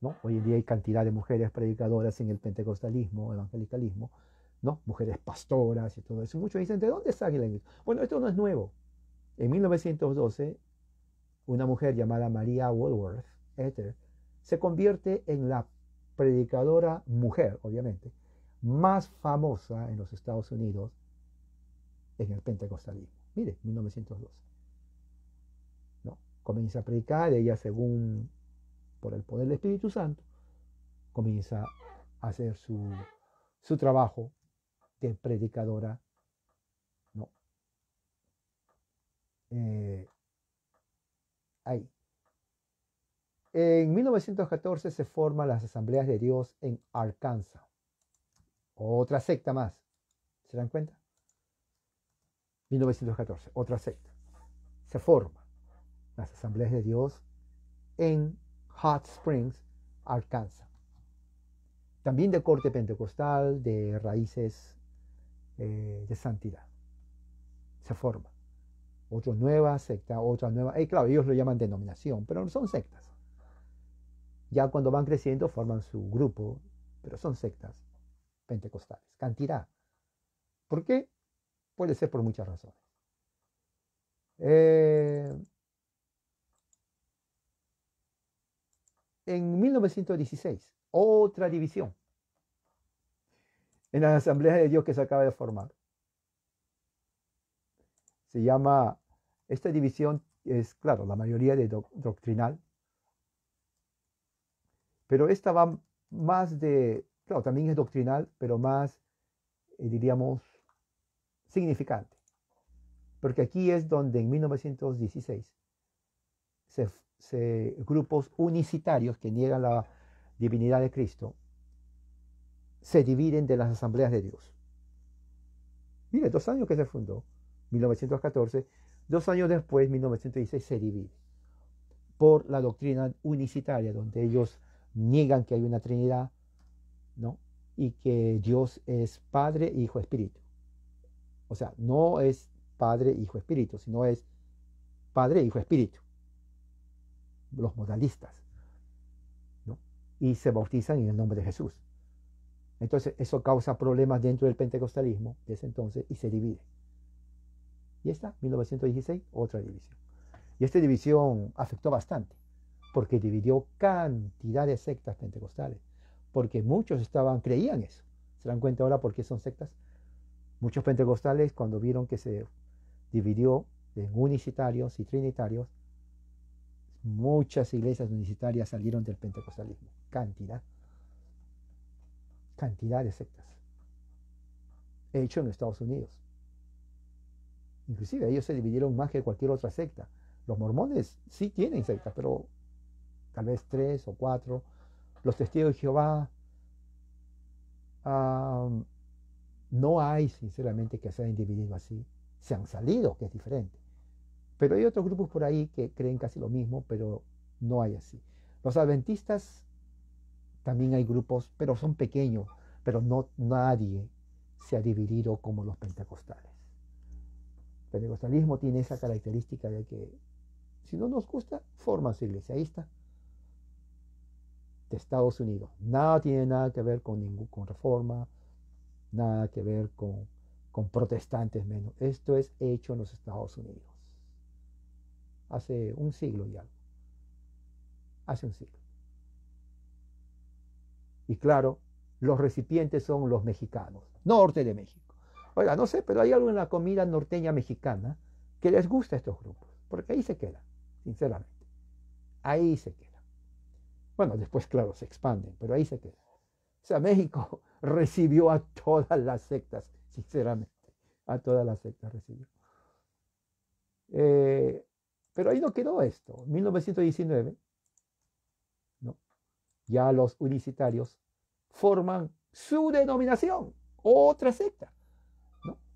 ¿no? Hoy en día hay cantidad de mujeres predicadoras en el pentecostalismo, evangelicalismo, ¿no? mujeres pastoras y todo eso. Muchos dicen, ¿de dónde salen? Bueno, esto no es nuevo. En 1912, una mujer llamada María Woolworth Ether se convierte en la predicadora mujer, obviamente, más famosa en los Estados Unidos en el pentecostalismo. Mire, 1912. ¿No? Comienza a predicar, ella según por el poder del Espíritu Santo, comienza a hacer su, su trabajo de predicadora. Eh, ahí. En 1914 se forman las Asambleas de Dios en Arkansas. Otra secta más. ¿Se dan cuenta? 1914, otra secta. Se forma las asambleas de Dios en Hot Springs, Arkansas. También de corte pentecostal, de raíces eh, de santidad. Se forma. Otra nueva secta, otra nueva... Y eh, claro, ellos lo llaman denominación, pero no son sectas. Ya cuando van creciendo forman su grupo, pero son sectas pentecostales. Cantidad. ¿Por qué? Puede ser por muchas razones. Eh, en 1916, otra división en la Asamblea de Dios que se acaba de formar. Se llama, esta división es, claro, la mayoría de doctrinal, pero esta va más de, claro, también es doctrinal, pero más, eh, diríamos, significante. Porque aquí es donde en 1916 grupos unicitarios que niegan la divinidad de Cristo se dividen de las asambleas de Dios. Mire, dos años que se fundó, 1914, dos años después, 1916, se divide por la doctrina unicitaria, donde ellos niegan que hay una Trinidad, Y que Dios es Padre, Hijo, Espíritu. O sea, no es Padre, Hijo, Espíritu, sino es Padre, Hijo, Espíritu. Los modalistas. ¿no? Y se bautizan en el nombre de Jesús. Entonces, eso causa problemas dentro del pentecostalismo ese entonces y se divide. Y esta, 1916, otra división. Y esta división afectó bastante, porque dividió cantidad de sectas pentecostales, porque muchos estaban, creían eso. ¿Se dan cuenta ahora por qué son sectas? Muchos pentecostales cuando vieron que se dividió en unicitarios y trinitarios, muchas iglesias unicitarias salieron del pentecostalismo. Cantidad. Cantidad de sectas. Hecho en Estados Unidos. Inclusive ellos se dividieron más que cualquier otra secta. Los mormones sí tienen sectas, pero tal vez tres o cuatro. Los testigos de Jehová. Ah, no hay, sinceramente, que se sea dividido así. Se han salido, que es diferente. Pero hay otros grupos por ahí que creen casi lo mismo, pero no hay así. Los adventistas también hay grupos, pero son pequeños, pero no nadie se ha dividido como los pentecostales. El pentecostalismo tiene esa característica de que si no nos gusta, forma su iglesia. Ahí está. De Estados Unidos. Nada tiene nada que ver con, ningún, con reforma, nada que ver con, protestantes menos. Esto es hecho en los Estados Unidos. Hace un siglo y algo. Hace un siglo. Y claro, los recipientes son los mexicanos, norte de México. Oiga, no sé, pero hay algo en la comida norteña mexicana que les gusta a estos grupos, porque ahí se queda sinceramente. Ahí se queda Bueno, después, claro, se expanden, pero ahí se queda O sea, México recibió a todas las sectas, sinceramente, a todas las sectas recibió. Eh, pero ahí no quedó esto. En 1919, ya los unicitarios forman su denominación, otra secta,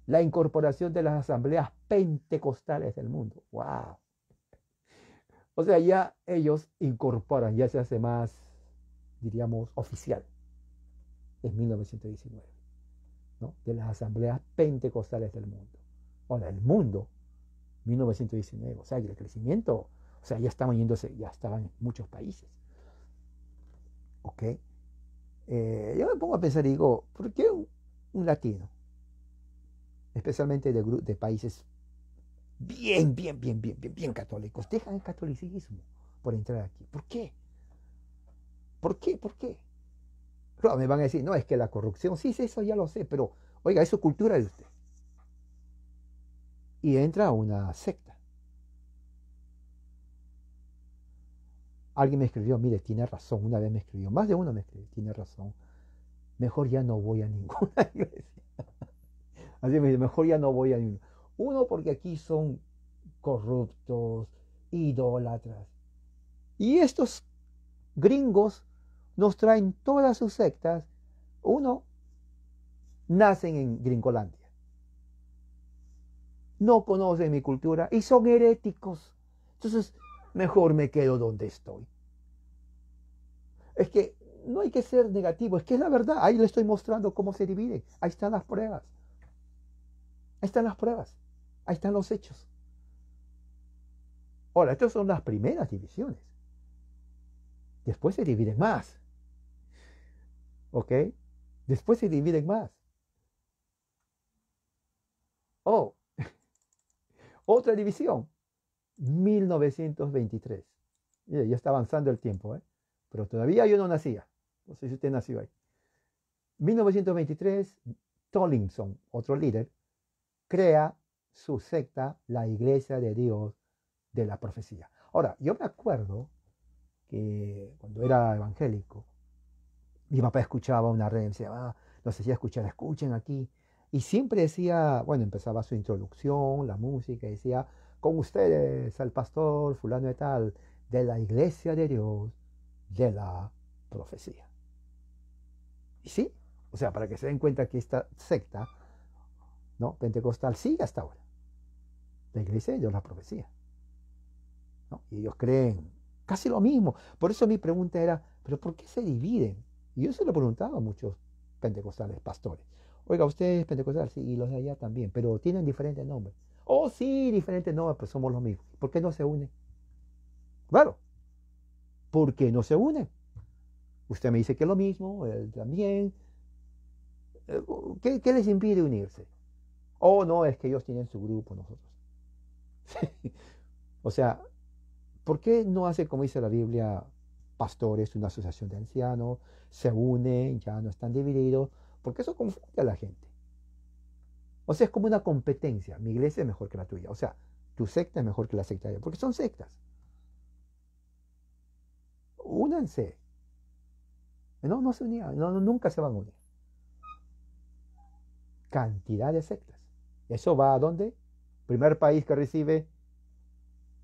la incorporación de las asambleas pentecostales del mundo. ¡Wow! O sea, ya ellos incorporan, ya se hace más, diríamos, oficial es 1919, ¿no? de las asambleas pentecostales del mundo. O el mundo, 1919, o sea, el crecimiento, o sea, ya estaban yéndose, ya estaban en muchos países. ¿Ok? Eh, yo me pongo a pensar y digo, ¿por qué un, latino? Especialmente de, de países bien, bien, bien, bien, bien, bien católicos. Dejan el catolicismo por entrar aquí. ¿Por qué? ¿Por qué? ¿Por qué? me van a decir, no, es que la corrupción, sí, sí, eso ya lo sé, pero oiga, es cultura de usted. Y entra a una secta. Alguien me escribió, mire, tiene razón, una vez me escribió, más de uno me escribió, tiene razón, mejor ya no voy a ninguna iglesia. Así me dice, mejor ya no voy a ninguna. Uno, porque aquí son corruptos, idólatras. Y estos gringos nos traen todas sus sectas, uno, nacen en Gringolandia. No conocen mi cultura y son heréticos. Entonces, mejor me quedo donde estoy. Es que no hay que ser negativo, es que es la verdad. Ahí le estoy mostrando cómo se divide. Ahí están las pruebas. Ahí están las pruebas. Ahí están los hechos. Ahora, estas son las primeras divisiones. Después se dividen más. ¿Ok? Después se dividen más. Oh, otra división, 1923. ya está avanzando el tiempo, ¿eh? pero todavía yo no nacía. No sé si usted nació ahí. 1923, Tollinson, otro líder, crea su secta, la Iglesia de Dios de la Profecía. Ahora, yo me acuerdo que cuando era evangélico, mi papá escuchaba una red, decía, ah, sé si escuchar, escuchen aquí. Y siempre decía, bueno, empezaba su introducción, la música, decía, con ustedes, al pastor fulano de tal, de la iglesia de Dios, de la profecía. Y sí, o sea, para que se den cuenta que esta secta, ¿no? Pentecostal sigue hasta ahora. La iglesia de Dios, la profecía. ¿no? Y ellos creen casi lo mismo. Por eso mi pregunta era, ¿pero por qué se dividen? Y yo se lo preguntaba a muchos pentecostales, pastores. Oiga, ustedes pentecostales, sí, y los de allá también, pero tienen diferentes nombres. Oh, sí, diferentes nombres, pues somos los mismos. ¿Por qué no se unen? Claro, ¿por qué no se unen? Usted me dice que es lo mismo, él también. ¿Qué, les impide unirse? Oh, no, es que ellos tienen su grupo, nosotros. o sea, ¿por qué no hace como dice la Biblia pastores, una asociación de ancianos, se unen, ya no están divididos, porque eso confunde a la gente. O sea, es como una competencia. Mi iglesia es mejor que la tuya. O sea, tu secta es mejor que la secta de ella, porque son sectas. Únanse. No, no se unían, nunca se van a unir. Cantidad de sectas. ¿Eso va a dónde? Primer país que recibe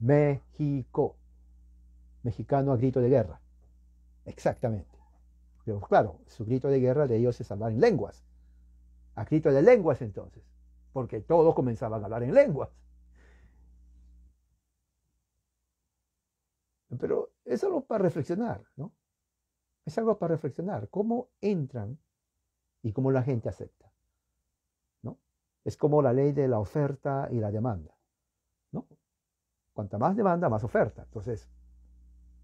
México. Mexicano a grito de guerra. Exactamente. Pero claro, su grito de guerra de ellos es hablar en lenguas. A grito de lenguas entonces, porque todos comenzaban a hablar en lenguas. Pero es algo para reflexionar, ¿no? Es algo para reflexionar. ¿Cómo entran y cómo la gente acepta? ¿No? Es como la ley de la oferta y la demanda, ¿no? Cuanta más demanda, más oferta. Entonces,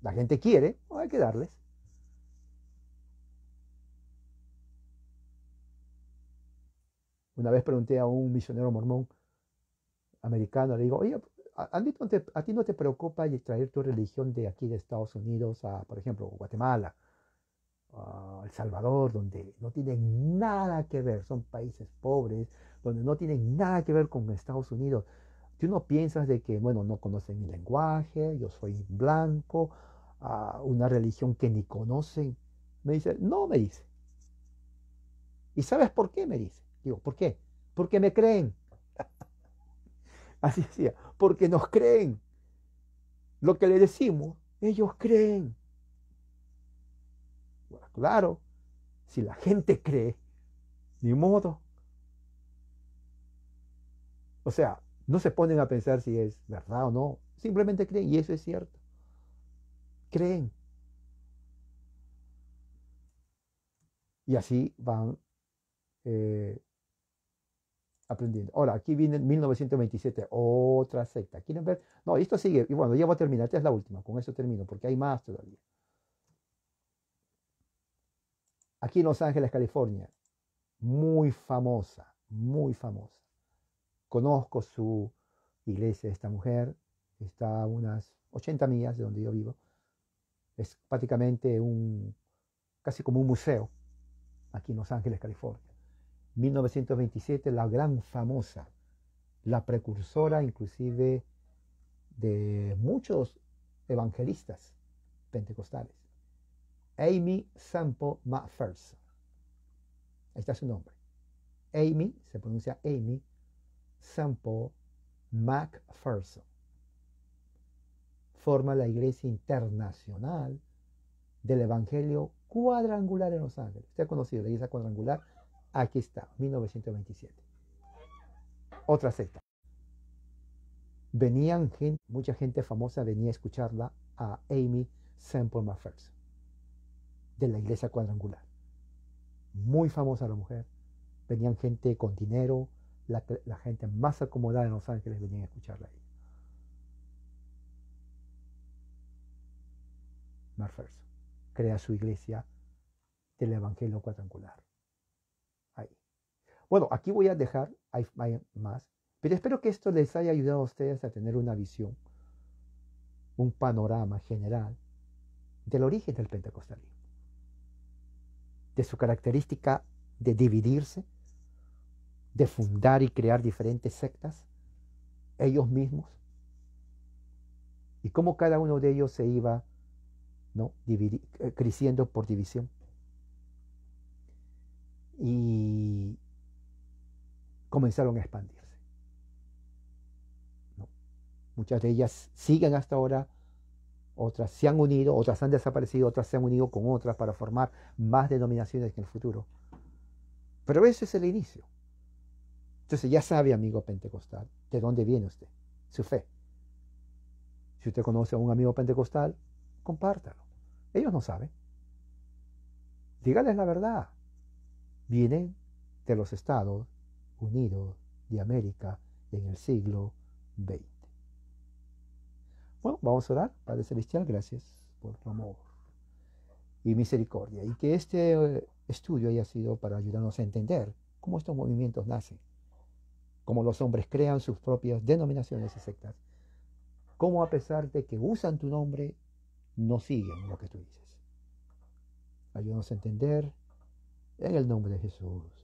la gente quiere, hay que darles. Una vez pregunté a un misionero mormón americano, le digo, oye, ¿a ti no te preocupa extraer tu religión de aquí de Estados Unidos a, por ejemplo, Guatemala, a El Salvador, donde no tienen nada que ver, son países pobres, donde no tienen nada que ver con Estados Unidos? Tú no piensas de que, bueno, no conocen mi lenguaje, yo soy blanco, una religión que ni conocen. Me dice, no, me dice. ¿Y sabes por qué? Me dice. Digo, ¿por qué? Porque me creen. Así decía, porque nos creen. Lo que le decimos, ellos creen. claro, si la gente cree, ni modo. O sea, no se ponen a pensar si es verdad o no. Simplemente creen, y eso es cierto. Creen. Y así van eh, aprendiendo. Ahora, aquí viene 1927, otra secta. ¿Quieren ver? No, esto sigue. Y bueno, ya voy a terminar. Esta es la última. Con eso termino, porque hay más todavía. Aquí en Los Ángeles, California. Muy famosa, muy famosa. Conozco su iglesia, esta mujer. Está a unas 80 millas de donde yo vivo. Es prácticamente un, casi como un museo aquí en Los Ángeles, California 1927, la gran famosa, la precursora inclusive de muchos evangelistas pentecostales. Amy Sampo McPherson. Ahí está su nombre. Amy, se pronuncia Amy Sampo Macpherson, Forma la Iglesia Internacional del Evangelio Cuadrangular en Los Ángeles. Usted ha conocido la Iglesia Cuadrangular Aquí está, 1927. Otra secta. Venían gente, mucha gente famosa venía a escucharla a Amy Sample Maffers de la iglesia cuadrangular. Muy famosa la mujer. Venían gente con dinero, la, gente más acomodada en Los Ángeles venían a escucharla a ella. crea su iglesia del Evangelio cuadrangular. Bueno, aquí voy a dejar, hay más, pero espero que esto les haya ayudado a ustedes a tener una visión, un panorama general del origen del pentecostalismo, de su característica de dividirse, de fundar y crear diferentes sectas, ellos mismos, y cómo cada uno de ellos se iba ¿no? Eh, creciendo por división. Y comenzaron a expandirse. Muchas de ellas siguen hasta ahora, otras se han unido, otras han desaparecido, otras se han unido con otras para formar más denominaciones en el futuro. Pero ese es el inicio. Entonces ya sabe, amigo pentecostal, de dónde viene usted, su fe. Si usted conoce a un amigo pentecostal, compártalo. Ellos no saben. Dígales la verdad. Vienen de los estados Unido de América en el siglo XX. Bueno, vamos a orar. Padre Celestial, gracias por tu amor y misericordia. Y que este eh, estudio haya sido para ayudarnos a entender cómo estos movimientos nacen, cómo los hombres crean sus propias denominaciones y sectas, cómo a pesar de que usan tu nombre, no siguen lo que tú dices. Ayúdanos a entender en el nombre de Jesús.